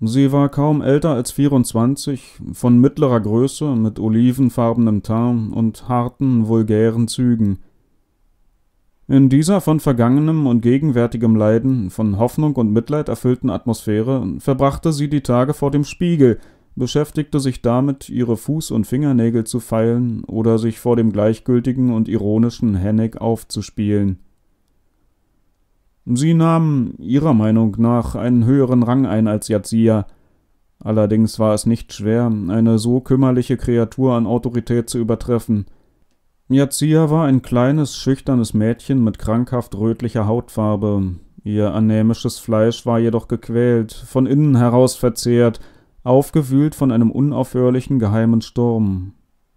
Sie war kaum älter als 24, von mittlerer Größe, mit olivenfarbenem Teint und harten, vulgären Zügen. In dieser von vergangenem und gegenwärtigem Leiden, von Hoffnung und Mitleid erfüllten Atmosphäre verbrachte sie die Tage vor dem Spiegel – beschäftigte sich damit, ihre Fuß- und Fingernägel zu feilen oder sich vor dem gleichgültigen und ironischen Hennig aufzuspielen. Sie nahm ihrer Meinung nach einen höheren Rang ein als Yazia. Allerdings war es nicht schwer, eine so kümmerliche Kreatur an Autorität zu übertreffen. Yazia war ein kleines, schüchternes Mädchen mit krankhaft rötlicher Hautfarbe. Ihr anämisches Fleisch war jedoch gequält, von innen heraus verzehrt aufgewühlt von einem unaufhörlichen geheimen Sturm.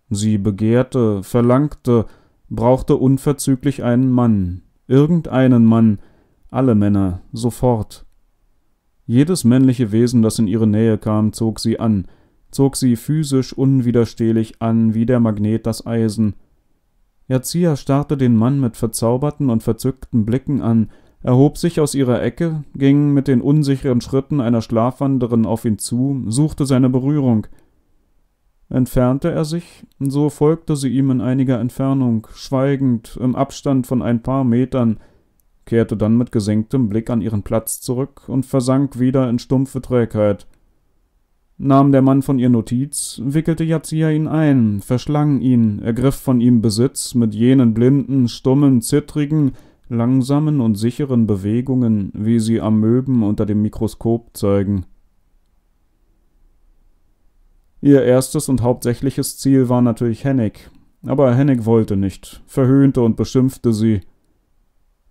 Sie begehrte, verlangte, brauchte unverzüglich einen Mann, irgendeinen Mann, alle Männer, sofort. Jedes männliche Wesen, das in ihre Nähe kam, zog sie an, zog sie physisch unwiderstehlich an, wie der Magnet das Eisen. Erzieher starrte den Mann mit verzauberten und verzückten Blicken an, erhob sich aus ihrer Ecke, ging mit den unsicheren Schritten einer Schlafwanderin auf ihn zu, suchte seine Berührung. Entfernte er sich, so folgte sie ihm in einiger Entfernung, schweigend, im Abstand von ein paar Metern, kehrte dann mit gesenktem Blick an ihren Platz zurück und versank wieder in stumpfe Trägheit. Nahm der Mann von ihr Notiz, wickelte Yazia ihn ein, verschlang ihn, ergriff von ihm Besitz mit jenen blinden, stummen, zittrigen, langsamen und sicheren Bewegungen, wie sie Amöben unter dem Mikroskop zeigen. Ihr erstes und hauptsächliches Ziel war natürlich Hennig, aber Hennig wollte nicht, verhöhnte und beschimpfte sie.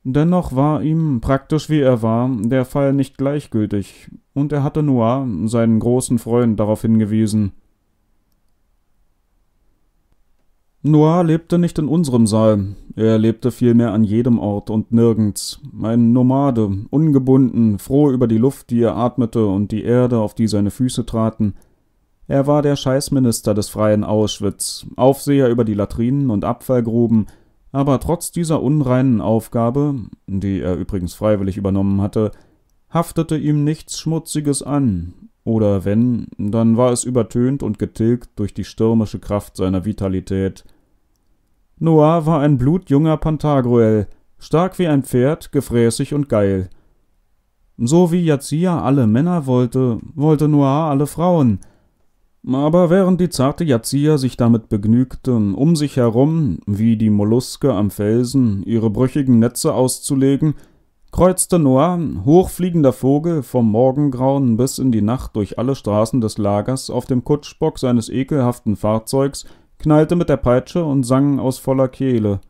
Dennoch war ihm, praktisch wie er war, der Fall nicht gleichgültig, und er hatte Noir, seinen großen Freund, darauf hingewiesen. Noir lebte nicht in unserem Saal, er lebte vielmehr an jedem Ort und nirgends. Ein Nomade, ungebunden, froh über die Luft, die er atmete und die Erde, auf die seine Füße traten. Er war der Scheißminister des freien Auschwitz, Aufseher über die Latrinen und Abfallgruben, aber trotz dieser unreinen Aufgabe, die er übrigens freiwillig übernommen hatte, haftete ihm nichts Schmutziges an, oder wenn, dann war es übertönt und getilgt durch die stürmische Kraft seiner Vitalität. Noah war ein blutjunger Pantagruel, stark wie ein Pferd, gefräßig und geil. So wie Yazia alle Männer wollte, wollte Noah alle Frauen. Aber während die zarte Yazia sich damit begnügte, um sich herum, wie die Molluske am Felsen, ihre brüchigen Netze auszulegen – kreuzte Noah, hochfliegender Vogel, vom Morgengrauen bis in die Nacht durch alle Straßen des Lagers auf dem Kutschbock seines ekelhaften Fahrzeugs, knallte mit der Peitsche und sang aus voller Kehle.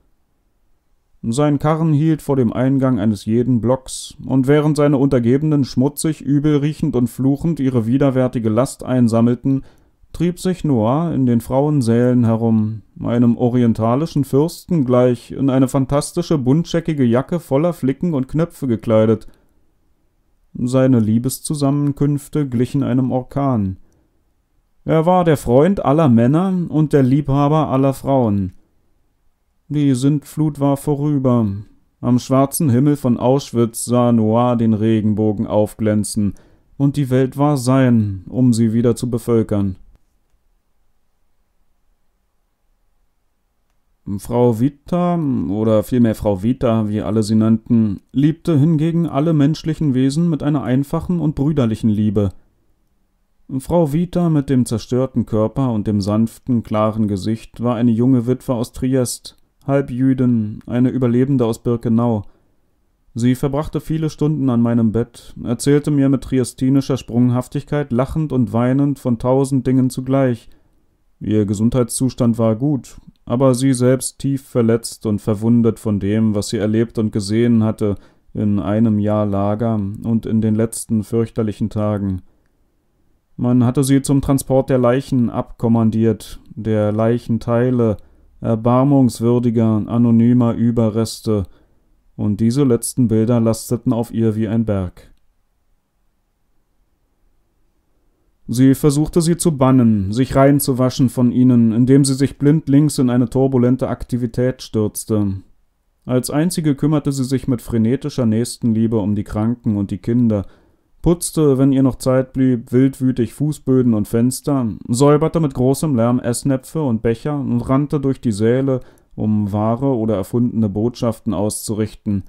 Sein Karren hielt vor dem Eingang eines jeden Blocks, und während seine Untergebenen schmutzig, übelriechend und fluchend ihre widerwärtige Last einsammelten, trieb sich Noir in den Frauensälen herum, einem orientalischen Fürsten gleich, in eine fantastische buntscheckige Jacke voller Flicken und Knöpfe gekleidet. Seine Liebeszusammenkünfte glichen einem Orkan. Er war der Freund aller Männer und der Liebhaber aller Frauen. Die Sintflut war vorüber. Am schwarzen Himmel von Auschwitz sah Noir den Regenbogen aufglänzen, und die Welt war sein, um sie wieder zu bevölkern. Frau Vita, oder vielmehr Frau Vita, wie alle sie nannten, liebte hingegen alle menschlichen Wesen mit einer einfachen und brüderlichen Liebe. Frau Vita mit dem zerstörten Körper und dem sanften, klaren Gesicht war eine junge Witwe aus Triest, halb Jüdin, eine Überlebende aus Birkenau. Sie verbrachte viele Stunden an meinem Bett, erzählte mir mit triestinischer Sprunghaftigkeit lachend und weinend von tausend Dingen zugleich. Ihr Gesundheitszustand war gut, aber sie selbst tief verletzt und verwundet von dem, was sie erlebt und gesehen hatte in einem Jahr Lager und in den letzten fürchterlichen Tagen. Man hatte sie zum Transport der Leichen abkommandiert, der Leichenteile, erbarmungswürdiger, anonymer Überreste, und diese letzten Bilder lasteten auf ihr wie ein Berg. Sie versuchte sie zu bannen, sich reinzuwaschen von ihnen, indem sie sich blindlings in eine turbulente Aktivität stürzte. Als einzige kümmerte sie sich mit frenetischer Nächstenliebe um die Kranken und die Kinder, putzte, wenn ihr noch Zeit blieb, wildwütig Fußböden und Fenster, säuberte mit großem Lärm Essnäpfe und Becher und rannte durch die Säle, um wahre oder erfundene Botschaften auszurichten,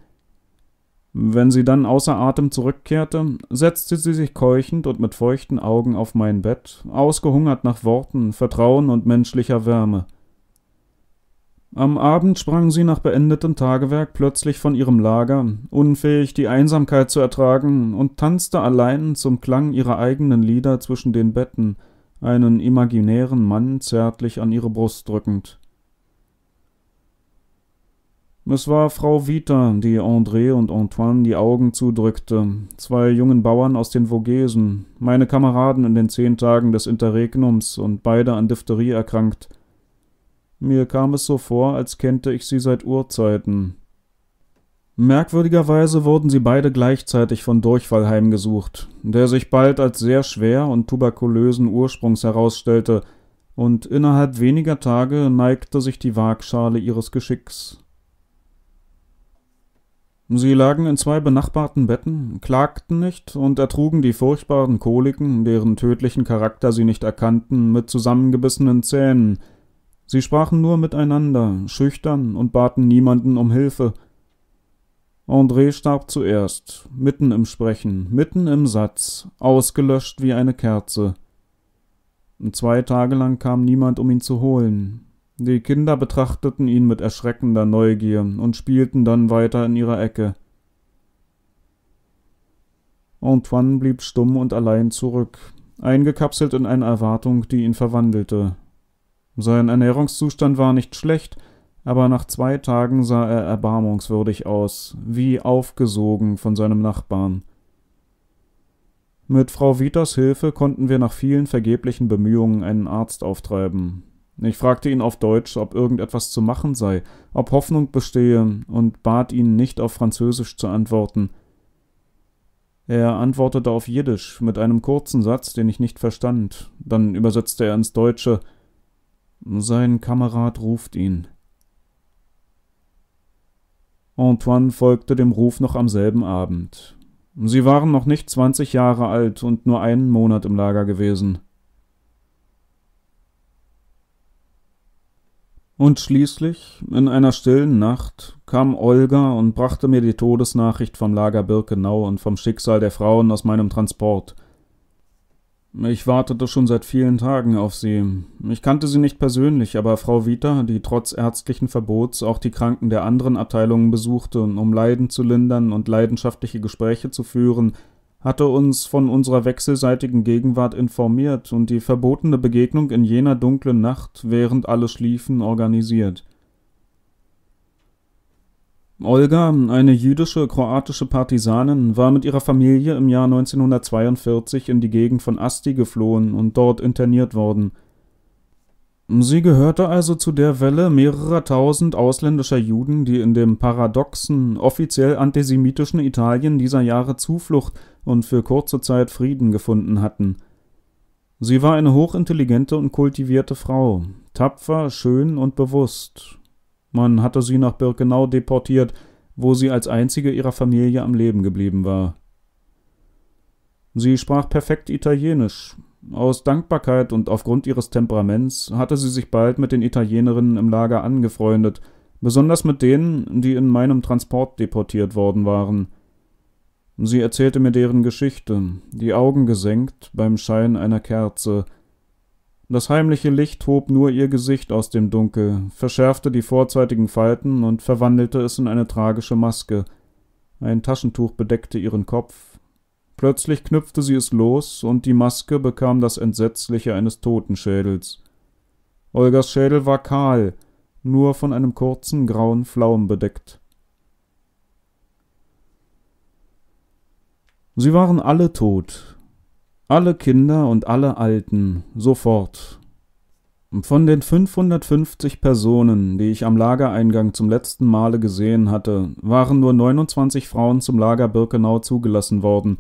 wenn sie dann außer Atem zurückkehrte, setzte sie sich keuchend und mit feuchten Augen auf mein Bett, ausgehungert nach Worten, Vertrauen und menschlicher Wärme. Am Abend sprang sie nach beendetem Tagewerk plötzlich von ihrem Lager, unfähig die Einsamkeit zu ertragen, und tanzte allein zum Klang ihrer eigenen Lieder zwischen den Betten, einen imaginären Mann zärtlich an ihre Brust drückend. Es war Frau Vita, die André und Antoine die Augen zudrückte, zwei jungen Bauern aus den Vogesen, meine Kameraden in den zehn Tagen des Interregnums und beide an Diphtherie erkrankt. Mir kam es so vor, als kennte ich sie seit Urzeiten. Merkwürdigerweise wurden sie beide gleichzeitig von Durchfall heimgesucht, der sich bald als sehr schwer und tuberkulösen Ursprungs herausstellte, und innerhalb weniger Tage neigte sich die Waagschale ihres Geschicks Sie lagen in zwei benachbarten Betten, klagten nicht und ertrugen die furchtbaren Koliken, deren tödlichen Charakter sie nicht erkannten, mit zusammengebissenen Zähnen. Sie sprachen nur miteinander, schüchtern und baten niemanden um Hilfe. André starb zuerst, mitten im Sprechen, mitten im Satz, ausgelöscht wie eine Kerze. Zwei Tage lang kam niemand, um ihn zu holen. Die Kinder betrachteten ihn mit erschreckender Neugier und spielten dann weiter in ihrer Ecke. Antoine blieb stumm und allein zurück, eingekapselt in eine Erwartung, die ihn verwandelte. Sein Ernährungszustand war nicht schlecht, aber nach zwei Tagen sah er erbarmungswürdig aus, wie aufgesogen von seinem Nachbarn. Mit Frau Vitas Hilfe konnten wir nach vielen vergeblichen Bemühungen einen Arzt auftreiben. Ich fragte ihn auf Deutsch, ob irgendetwas zu machen sei, ob Hoffnung bestehe, und bat ihn, nicht auf Französisch zu antworten. Er antwortete auf Jiddisch mit einem kurzen Satz, den ich nicht verstand. Dann übersetzte er ins Deutsche: Sein Kamerad ruft ihn. Antoine folgte dem Ruf noch am selben Abend. Sie waren noch nicht zwanzig Jahre alt und nur einen Monat im Lager gewesen. Und schließlich, in einer stillen Nacht, kam Olga und brachte mir die Todesnachricht vom Lager Birkenau und vom Schicksal der Frauen aus meinem Transport. Ich wartete schon seit vielen Tagen auf sie. Ich kannte sie nicht persönlich, aber Frau Vita, die trotz ärztlichen Verbots auch die Kranken der anderen Abteilungen besuchte, um Leiden zu lindern und leidenschaftliche Gespräche zu führen, hatte uns von unserer wechselseitigen Gegenwart informiert und die verbotene Begegnung in jener dunklen Nacht, während alle schliefen, organisiert. Olga, eine jüdische kroatische Partisanin, war mit ihrer Familie im Jahr 1942 in die Gegend von Asti geflohen und dort interniert worden. Sie gehörte also zu der Welle mehrerer tausend ausländischer Juden, die in dem paradoxen, offiziell antisemitischen Italien dieser Jahre Zuflucht und für kurze Zeit Frieden gefunden hatten. Sie war eine hochintelligente und kultivierte Frau, tapfer, schön und bewusst. Man hatte sie nach Birkenau deportiert, wo sie als einzige ihrer Familie am Leben geblieben war. Sie sprach perfekt Italienisch. Aus Dankbarkeit und aufgrund ihres Temperaments hatte sie sich bald mit den Italienerinnen im Lager angefreundet, besonders mit denen, die in meinem Transport deportiert worden waren. Sie erzählte mir deren Geschichte, die Augen gesenkt beim Schein einer Kerze. Das heimliche Licht hob nur ihr Gesicht aus dem Dunkel, verschärfte die vorzeitigen Falten und verwandelte es in eine tragische Maske. Ein Taschentuch bedeckte ihren Kopf. Plötzlich knüpfte sie es los, und die Maske bekam das Entsetzliche eines Totenschädels. Olgas Schädel war kahl, nur von einem kurzen grauen Flaum bedeckt. Sie waren alle tot, alle Kinder und alle Alten, sofort. Von den 550 Personen, die ich am Lagereingang zum letzten Male gesehen hatte, waren nur 29 Frauen zum Lager Birkenau zugelassen worden,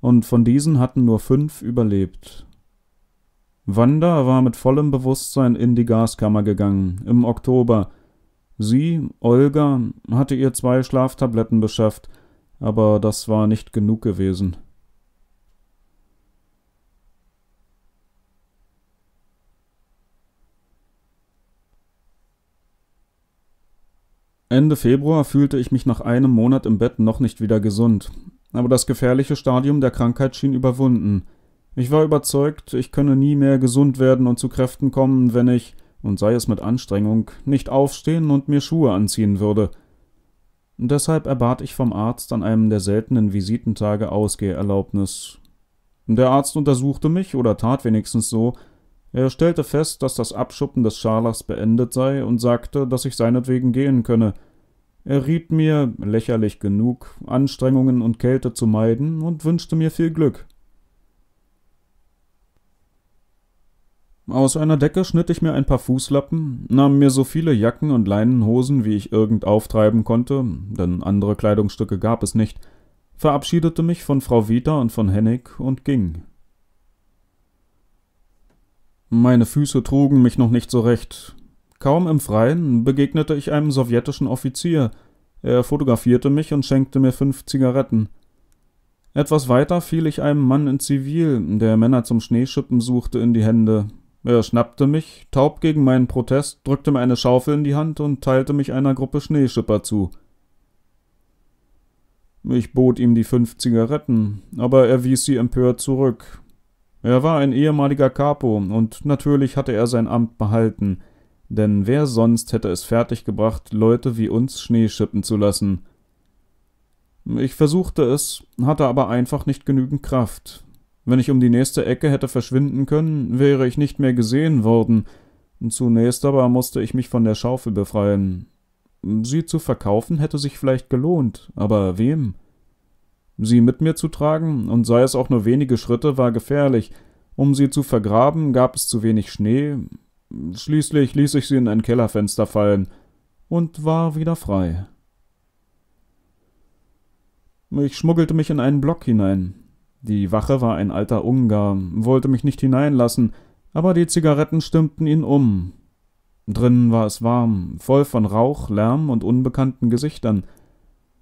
und von diesen hatten nur fünf überlebt. Wanda war mit vollem Bewusstsein in die Gaskammer gegangen, im Oktober. Sie, Olga, hatte ihr zwei Schlaftabletten beschafft – aber das war nicht genug gewesen. Ende Februar fühlte ich mich nach einem Monat im Bett noch nicht wieder gesund, aber das gefährliche Stadium der Krankheit schien überwunden. Ich war überzeugt, ich könne nie mehr gesund werden und zu Kräften kommen, wenn ich, und sei es mit Anstrengung, nicht aufstehen und mir Schuhe anziehen würde – Deshalb erbat ich vom Arzt an einem der seltenen Visitentage Ausgeherlaubnis. Der Arzt untersuchte mich oder tat wenigstens so. Er stellte fest, dass das Abschuppen des Scharlachs beendet sei und sagte, dass ich seinetwegen gehen könne. Er riet mir, lächerlich genug, Anstrengungen und Kälte zu meiden und wünschte mir viel Glück. Aus einer Decke schnitt ich mir ein paar Fußlappen, nahm mir so viele Jacken und Leinenhosen, wie ich irgend auftreiben konnte, denn andere Kleidungsstücke gab es nicht, verabschiedete mich von Frau Vita und von Hennig und ging. Meine Füße trugen mich noch nicht so recht. Kaum im Freien begegnete ich einem sowjetischen Offizier. Er fotografierte mich und schenkte mir fünf Zigaretten. Etwas weiter fiel ich einem Mann in Zivil, der Männer zum Schneeschippen suchte, in die Hände. Er schnappte mich, taub gegen meinen Protest, drückte mir eine Schaufel in die Hand und teilte mich einer Gruppe Schneeschipper zu. Ich bot ihm die fünf Zigaretten, aber er wies sie empört zurück. Er war ein ehemaliger Capo und natürlich hatte er sein Amt behalten, denn wer sonst hätte es fertiggebracht, Leute wie uns Schnee schippen zu lassen? Ich versuchte es, hatte aber einfach nicht genügend Kraft, wenn ich um die nächste Ecke hätte verschwinden können, wäre ich nicht mehr gesehen worden. Zunächst aber musste ich mich von der Schaufel befreien. Sie zu verkaufen hätte sich vielleicht gelohnt, aber wem? Sie mit mir zu tragen, und sei es auch nur wenige Schritte, war gefährlich. Um sie zu vergraben, gab es zu wenig Schnee. Schließlich ließ ich sie in ein Kellerfenster fallen und war wieder frei. Ich schmuggelte mich in einen Block hinein, die Wache war ein alter Ungar, wollte mich nicht hineinlassen, aber die Zigaretten stimmten ihn um. Drinnen war es warm, voll von Rauch, Lärm und unbekannten Gesichtern,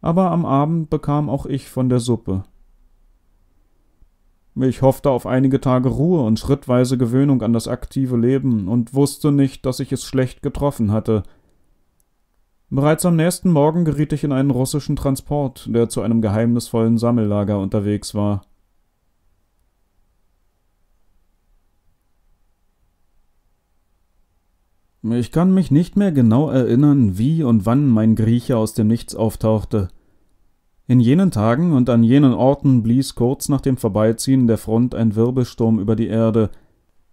aber am Abend bekam auch ich von der Suppe. Ich hoffte auf einige Tage Ruhe und schrittweise Gewöhnung an das aktive Leben und wusste nicht, dass ich es schlecht getroffen hatte. Bereits am nächsten Morgen geriet ich in einen russischen Transport, der zu einem geheimnisvollen Sammellager unterwegs war. Ich kann mich nicht mehr genau erinnern, wie und wann mein Grieche aus dem Nichts auftauchte. In jenen Tagen und an jenen Orten blies kurz nach dem Vorbeiziehen der Front ein Wirbelsturm über die Erde.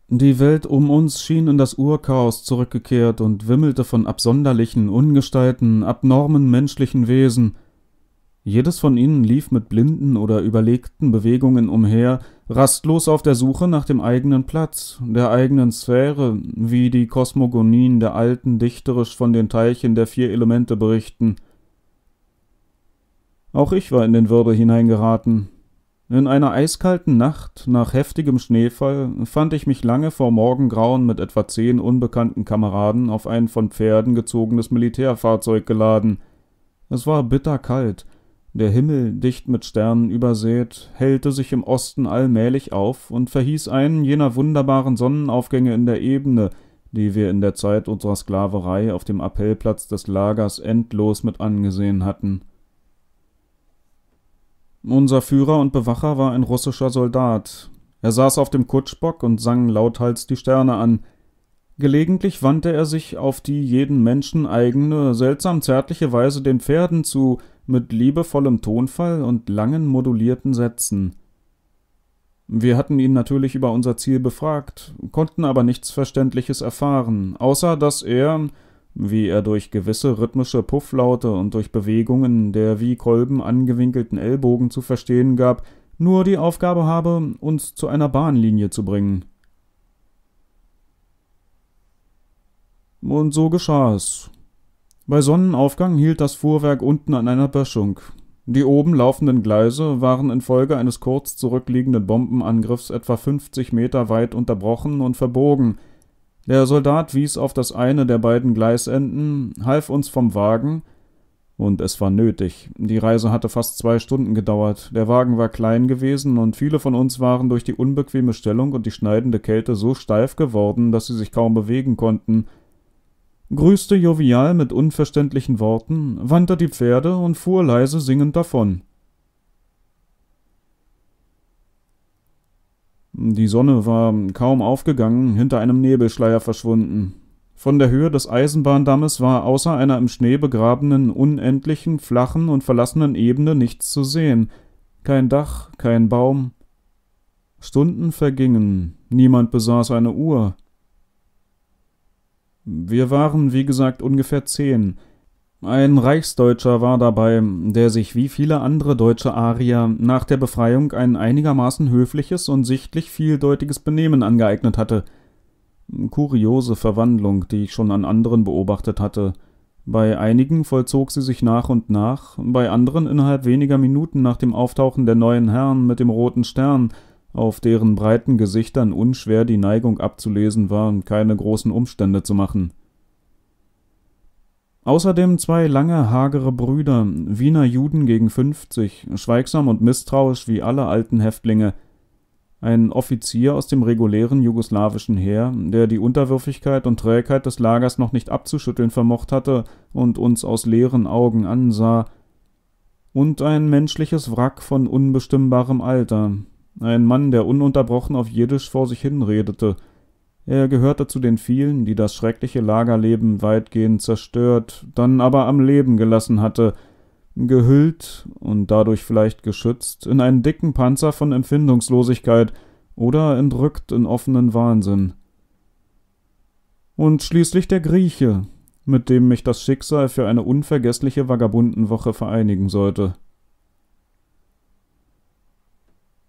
Die Welt um uns schien in das Urchaos zurückgekehrt und wimmelte von absonderlichen, ungestalten, abnormen menschlichen Wesen – jedes von ihnen lief mit blinden oder überlegten Bewegungen umher, rastlos auf der Suche nach dem eigenen Platz, der eigenen Sphäre, wie die Kosmogonien der Alten dichterisch von den Teilchen der vier Elemente berichten. Auch ich war in den Wirbel hineingeraten. In einer eiskalten Nacht, nach heftigem Schneefall, fand ich mich lange vor Morgengrauen mit etwa zehn unbekannten Kameraden auf ein von Pferden gezogenes Militärfahrzeug geladen. Es war bitterkalt, der Himmel dicht mit Sternen übersät, hellte sich im Osten allmählich auf und verhieß einen jener wunderbaren Sonnenaufgänge in der Ebene, die wir in der Zeit unserer Sklaverei auf dem Appellplatz des Lagers endlos mit angesehen hatten. Unser Führer und Bewacher war ein russischer Soldat. Er saß auf dem Kutschbock und sang lauthals die Sterne an. Gelegentlich wandte er sich auf die jeden Menschen eigene, seltsam zärtliche Weise den Pferden zu, mit liebevollem Tonfall und langen modulierten Sätzen. Wir hatten ihn natürlich über unser Ziel befragt, konnten aber nichts Verständliches erfahren, außer dass er, wie er durch gewisse rhythmische Pufflaute und durch Bewegungen der wie Kolben angewinkelten Ellbogen zu verstehen gab, nur die Aufgabe habe, uns zu einer Bahnlinie zu bringen. Und so geschah es. Bei Sonnenaufgang hielt das Fuhrwerk unten an einer Böschung. Die oben laufenden Gleise waren infolge eines kurz zurückliegenden Bombenangriffs etwa 50 Meter weit unterbrochen und verbogen. Der Soldat wies auf das eine der beiden Gleisenden, half uns vom Wagen, und es war nötig. Die Reise hatte fast zwei Stunden gedauert. Der Wagen war klein gewesen und viele von uns waren durch die unbequeme Stellung und die schneidende Kälte so steif geworden, dass sie sich kaum bewegen konnten grüßte jovial mit unverständlichen Worten, wandte die Pferde und fuhr leise singend davon. Die Sonne war kaum aufgegangen, hinter einem Nebelschleier verschwunden. Von der Höhe des Eisenbahndammes war außer einer im Schnee begrabenen, unendlichen, flachen und verlassenen Ebene nichts zu sehen. Kein Dach, kein Baum. Stunden vergingen, niemand besaß eine Uhr. Wir waren, wie gesagt, ungefähr zehn. Ein Reichsdeutscher war dabei, der sich wie viele andere deutsche Arier nach der Befreiung ein einigermaßen höfliches und sichtlich vieldeutiges Benehmen angeeignet hatte. Kuriose Verwandlung, die ich schon an anderen beobachtet hatte. Bei einigen vollzog sie sich nach und nach, bei anderen innerhalb weniger Minuten nach dem Auftauchen der neuen Herren mit dem roten Stern, auf deren breiten Gesichtern unschwer die Neigung abzulesen war, keine großen Umstände zu machen. Außerdem zwei lange, hagere Brüder, Wiener Juden gegen fünfzig, schweigsam und misstrauisch wie alle alten Häftlinge. Ein Offizier aus dem regulären jugoslawischen Heer, der die Unterwürfigkeit und Trägheit des Lagers noch nicht abzuschütteln vermocht hatte und uns aus leeren Augen ansah. Und ein menschliches Wrack von unbestimmbarem Alter, ein Mann, der ununterbrochen auf Jiddisch vor sich hinredete. Er gehörte zu den vielen, die das schreckliche Lagerleben weitgehend zerstört, dann aber am Leben gelassen hatte, gehüllt und dadurch vielleicht geschützt in einen dicken Panzer von Empfindungslosigkeit oder entrückt in offenen Wahnsinn. Und schließlich der Grieche, mit dem mich das Schicksal für eine unvergessliche Vagabundenwoche vereinigen sollte.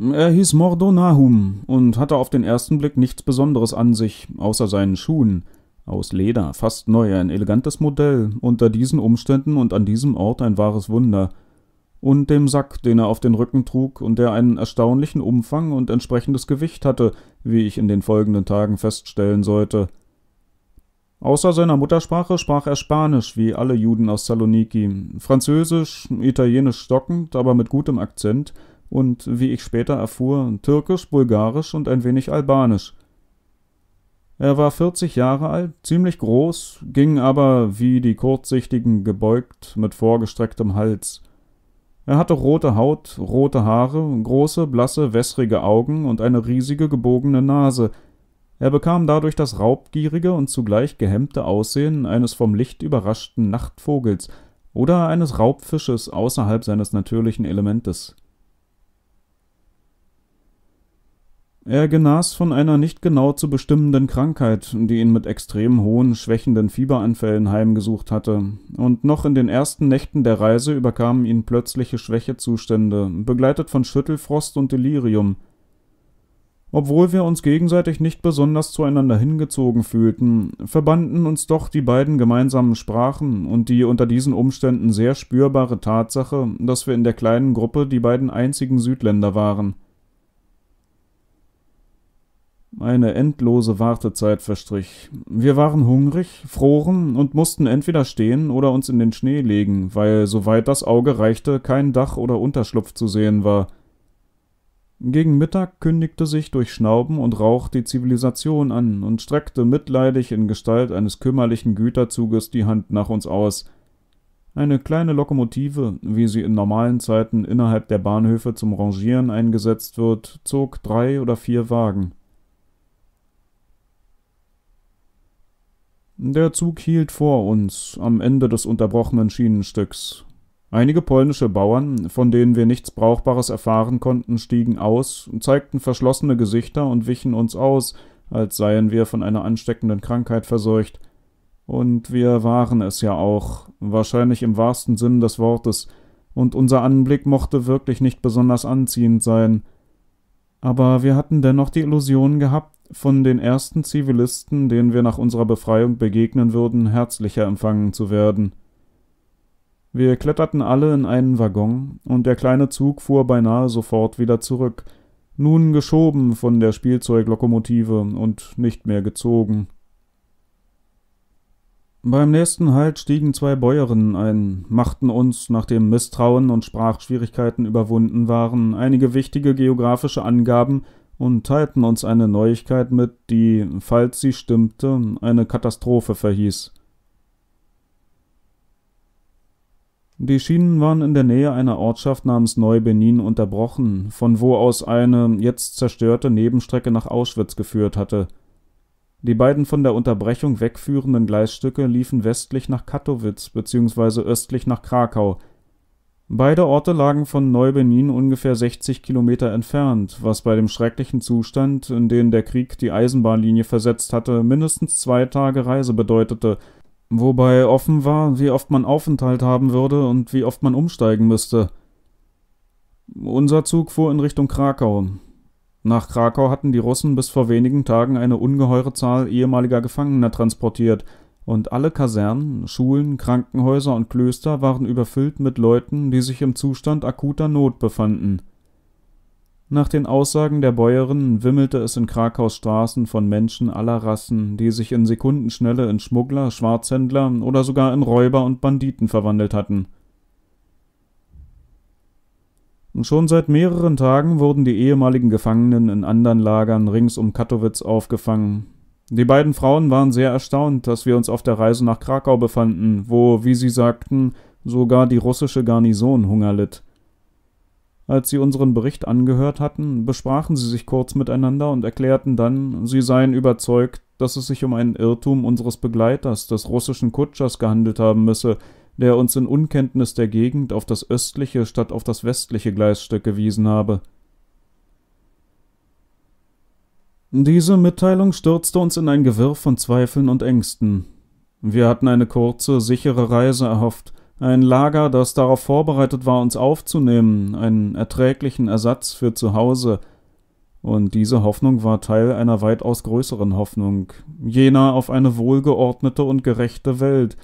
Er hieß Mordonahum und hatte auf den ersten Blick nichts Besonderes an sich, außer seinen Schuhen. Aus Leder, fast neu, ein elegantes Modell, unter diesen Umständen und an diesem Ort ein wahres Wunder. Und dem Sack, den er auf den Rücken trug und der einen erstaunlichen Umfang und entsprechendes Gewicht hatte, wie ich in den folgenden Tagen feststellen sollte. Außer seiner Muttersprache sprach er Spanisch, wie alle Juden aus Saloniki, Französisch, Italienisch stockend, aber mit gutem Akzent, und, wie ich später erfuhr, Türkisch, Bulgarisch und ein wenig Albanisch. Er war 40 Jahre alt, ziemlich groß, ging aber wie die Kurzsichtigen gebeugt mit vorgestrecktem Hals. Er hatte rote Haut, rote Haare, große, blasse, wässrige Augen und eine riesige gebogene Nase. Er bekam dadurch das raubgierige und zugleich gehemmte Aussehen eines vom Licht überraschten Nachtvogels oder eines Raubfisches außerhalb seines natürlichen Elementes. Er genas von einer nicht genau zu bestimmenden Krankheit, die ihn mit extrem hohen, schwächenden Fieberanfällen heimgesucht hatte, und noch in den ersten Nächten der Reise überkamen ihn plötzliche Schwächezustände, begleitet von Schüttelfrost und Delirium. Obwohl wir uns gegenseitig nicht besonders zueinander hingezogen fühlten, verbanden uns doch die beiden gemeinsamen Sprachen und die unter diesen Umständen sehr spürbare Tatsache, dass wir in der kleinen Gruppe die beiden einzigen Südländer waren – eine endlose Wartezeit verstrich. Wir waren hungrig, froren und mussten entweder stehen oder uns in den Schnee legen, weil, soweit das Auge reichte, kein Dach oder Unterschlupf zu sehen war. Gegen Mittag kündigte sich durch Schnauben und Rauch die Zivilisation an und streckte mitleidig in Gestalt eines kümmerlichen Güterzuges die Hand nach uns aus. Eine kleine Lokomotive, wie sie in normalen Zeiten innerhalb der Bahnhöfe zum Rangieren eingesetzt wird, zog drei oder vier Wagen. Der Zug hielt vor uns, am Ende des unterbrochenen Schienenstücks. Einige polnische Bauern, von denen wir nichts Brauchbares erfahren konnten, stiegen aus, zeigten verschlossene Gesichter und wichen uns aus, als seien wir von einer ansteckenden Krankheit verseucht. Und wir waren es ja auch, wahrscheinlich im wahrsten Sinn des Wortes, und unser Anblick mochte wirklich nicht besonders anziehend sein – aber wir hatten dennoch die Illusion gehabt, von den ersten Zivilisten, denen wir nach unserer Befreiung begegnen würden, herzlicher empfangen zu werden. Wir kletterten alle in einen Waggon, und der kleine Zug fuhr beinahe sofort wieder zurück, nun geschoben von der Spielzeuglokomotive und nicht mehr gezogen. Beim nächsten Halt stiegen zwei Bäuerinnen ein, machten uns, nachdem Misstrauen und Sprachschwierigkeiten überwunden waren, einige wichtige geografische Angaben und teilten uns eine Neuigkeit mit, die, falls sie stimmte, eine Katastrophe verhieß. Die Schienen waren in der Nähe einer Ortschaft namens Neubenin unterbrochen, von wo aus eine jetzt zerstörte Nebenstrecke nach Auschwitz geführt hatte – die beiden von der Unterbrechung wegführenden Gleisstücke liefen westlich nach Kattowitz bzw. östlich nach Krakau. Beide Orte lagen von Neubenin ungefähr 60 Kilometer entfernt, was bei dem schrecklichen Zustand, in den der Krieg die Eisenbahnlinie versetzt hatte, mindestens zwei Tage Reise bedeutete, wobei offen war, wie oft man Aufenthalt haben würde und wie oft man umsteigen müsste. Unser Zug fuhr in Richtung Krakau. Nach Krakau hatten die Russen bis vor wenigen Tagen eine ungeheure Zahl ehemaliger Gefangener transportiert, und alle Kasernen, Schulen, Krankenhäuser und Klöster waren überfüllt mit Leuten, die sich im Zustand akuter Not befanden. Nach den Aussagen der Bäuerinnen wimmelte es in Krakaus Straßen von Menschen aller Rassen, die sich in Sekundenschnelle in Schmuggler, Schwarzhändler oder sogar in Räuber und Banditen verwandelt hatten. Schon seit mehreren Tagen wurden die ehemaligen Gefangenen in anderen Lagern rings um Katowice aufgefangen. Die beiden Frauen waren sehr erstaunt, dass wir uns auf der Reise nach Krakau befanden, wo, wie sie sagten, sogar die russische Garnison Hunger litt. Als sie unseren Bericht angehört hatten, besprachen sie sich kurz miteinander und erklärten dann, sie seien überzeugt, dass es sich um einen Irrtum unseres Begleiters, des russischen Kutschers, gehandelt haben müsse, der uns in Unkenntnis der Gegend auf das östliche statt auf das westliche Gleisstück gewiesen habe. Diese Mitteilung stürzte uns in ein Gewirr von Zweifeln und Ängsten. Wir hatten eine kurze, sichere Reise erhofft, ein Lager, das darauf vorbereitet war, uns aufzunehmen, einen erträglichen Ersatz für zu Hause, und diese Hoffnung war Teil einer weitaus größeren Hoffnung, jener auf eine wohlgeordnete und gerechte Welt,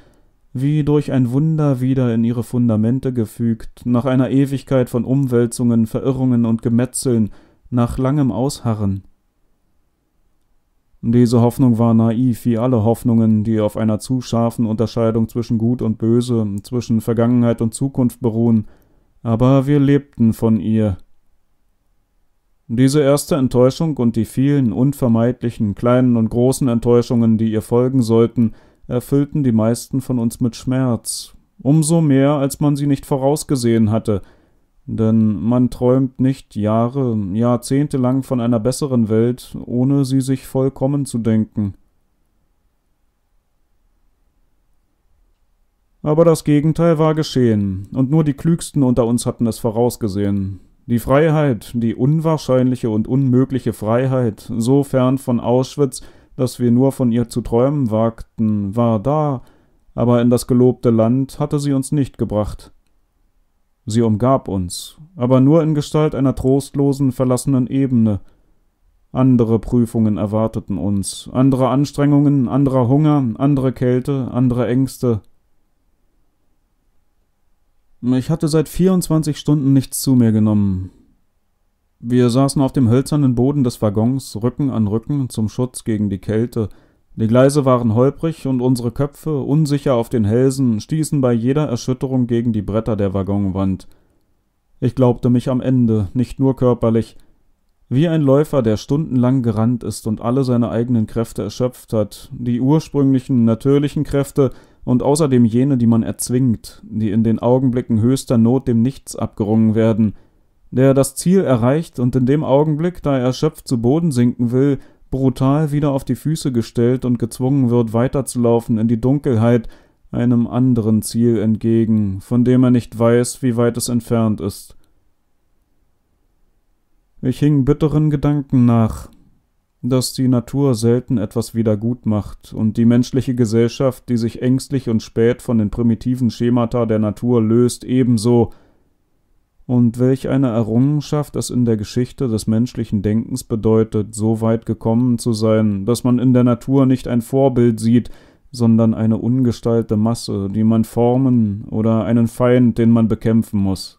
wie durch ein Wunder wieder in ihre Fundamente gefügt, nach einer Ewigkeit von Umwälzungen, Verirrungen und Gemetzeln, nach langem Ausharren. Diese Hoffnung war naiv wie alle Hoffnungen, die auf einer zu scharfen Unterscheidung zwischen Gut und Böse, zwischen Vergangenheit und Zukunft beruhen, aber wir lebten von ihr. Diese erste Enttäuschung und die vielen unvermeidlichen kleinen und großen Enttäuschungen, die ihr folgen sollten, erfüllten die meisten von uns mit Schmerz, umso mehr, als man sie nicht vorausgesehen hatte, denn man träumt nicht Jahre, Jahrzehnte lang von einer besseren Welt, ohne sie sich vollkommen zu denken. Aber das Gegenteil war geschehen, und nur die Klügsten unter uns hatten es vorausgesehen. Die Freiheit, die unwahrscheinliche und unmögliche Freiheit, so fern von Auschwitz, dass wir nur von ihr zu träumen wagten, war da, aber in das gelobte Land hatte sie uns nicht gebracht. Sie umgab uns, aber nur in Gestalt einer trostlosen, verlassenen Ebene. Andere Prüfungen erwarteten uns, andere Anstrengungen, anderer Hunger, andere Kälte, andere Ängste. Ich hatte seit 24 Stunden nichts zu mir genommen. Wir saßen auf dem hölzernen Boden des Waggons, Rücken an Rücken, zum Schutz gegen die Kälte. Die Gleise waren holprig und unsere Köpfe, unsicher auf den Hälsen, stießen bei jeder Erschütterung gegen die Bretter der Waggonwand. Ich glaubte mich am Ende, nicht nur körperlich. Wie ein Läufer, der stundenlang gerannt ist und alle seine eigenen Kräfte erschöpft hat, die ursprünglichen, natürlichen Kräfte und außerdem jene, die man erzwingt, die in den Augenblicken höchster Not dem Nichts abgerungen werden – der das Ziel erreicht und in dem Augenblick, da er erschöpft zu Boden sinken will, brutal wieder auf die Füße gestellt und gezwungen wird, weiterzulaufen in die Dunkelheit, einem anderen Ziel entgegen, von dem er nicht weiß, wie weit es entfernt ist. Ich hing bitteren Gedanken nach, dass die Natur selten etwas wieder gut macht und die menschliche Gesellschaft, die sich ängstlich und spät von den primitiven Schemata der Natur löst, ebenso, und welch eine Errungenschaft es in der Geschichte des menschlichen Denkens bedeutet, so weit gekommen zu sein, dass man in der Natur nicht ein Vorbild sieht, sondern eine ungestaltete Masse, die man formen oder einen Feind, den man bekämpfen muss.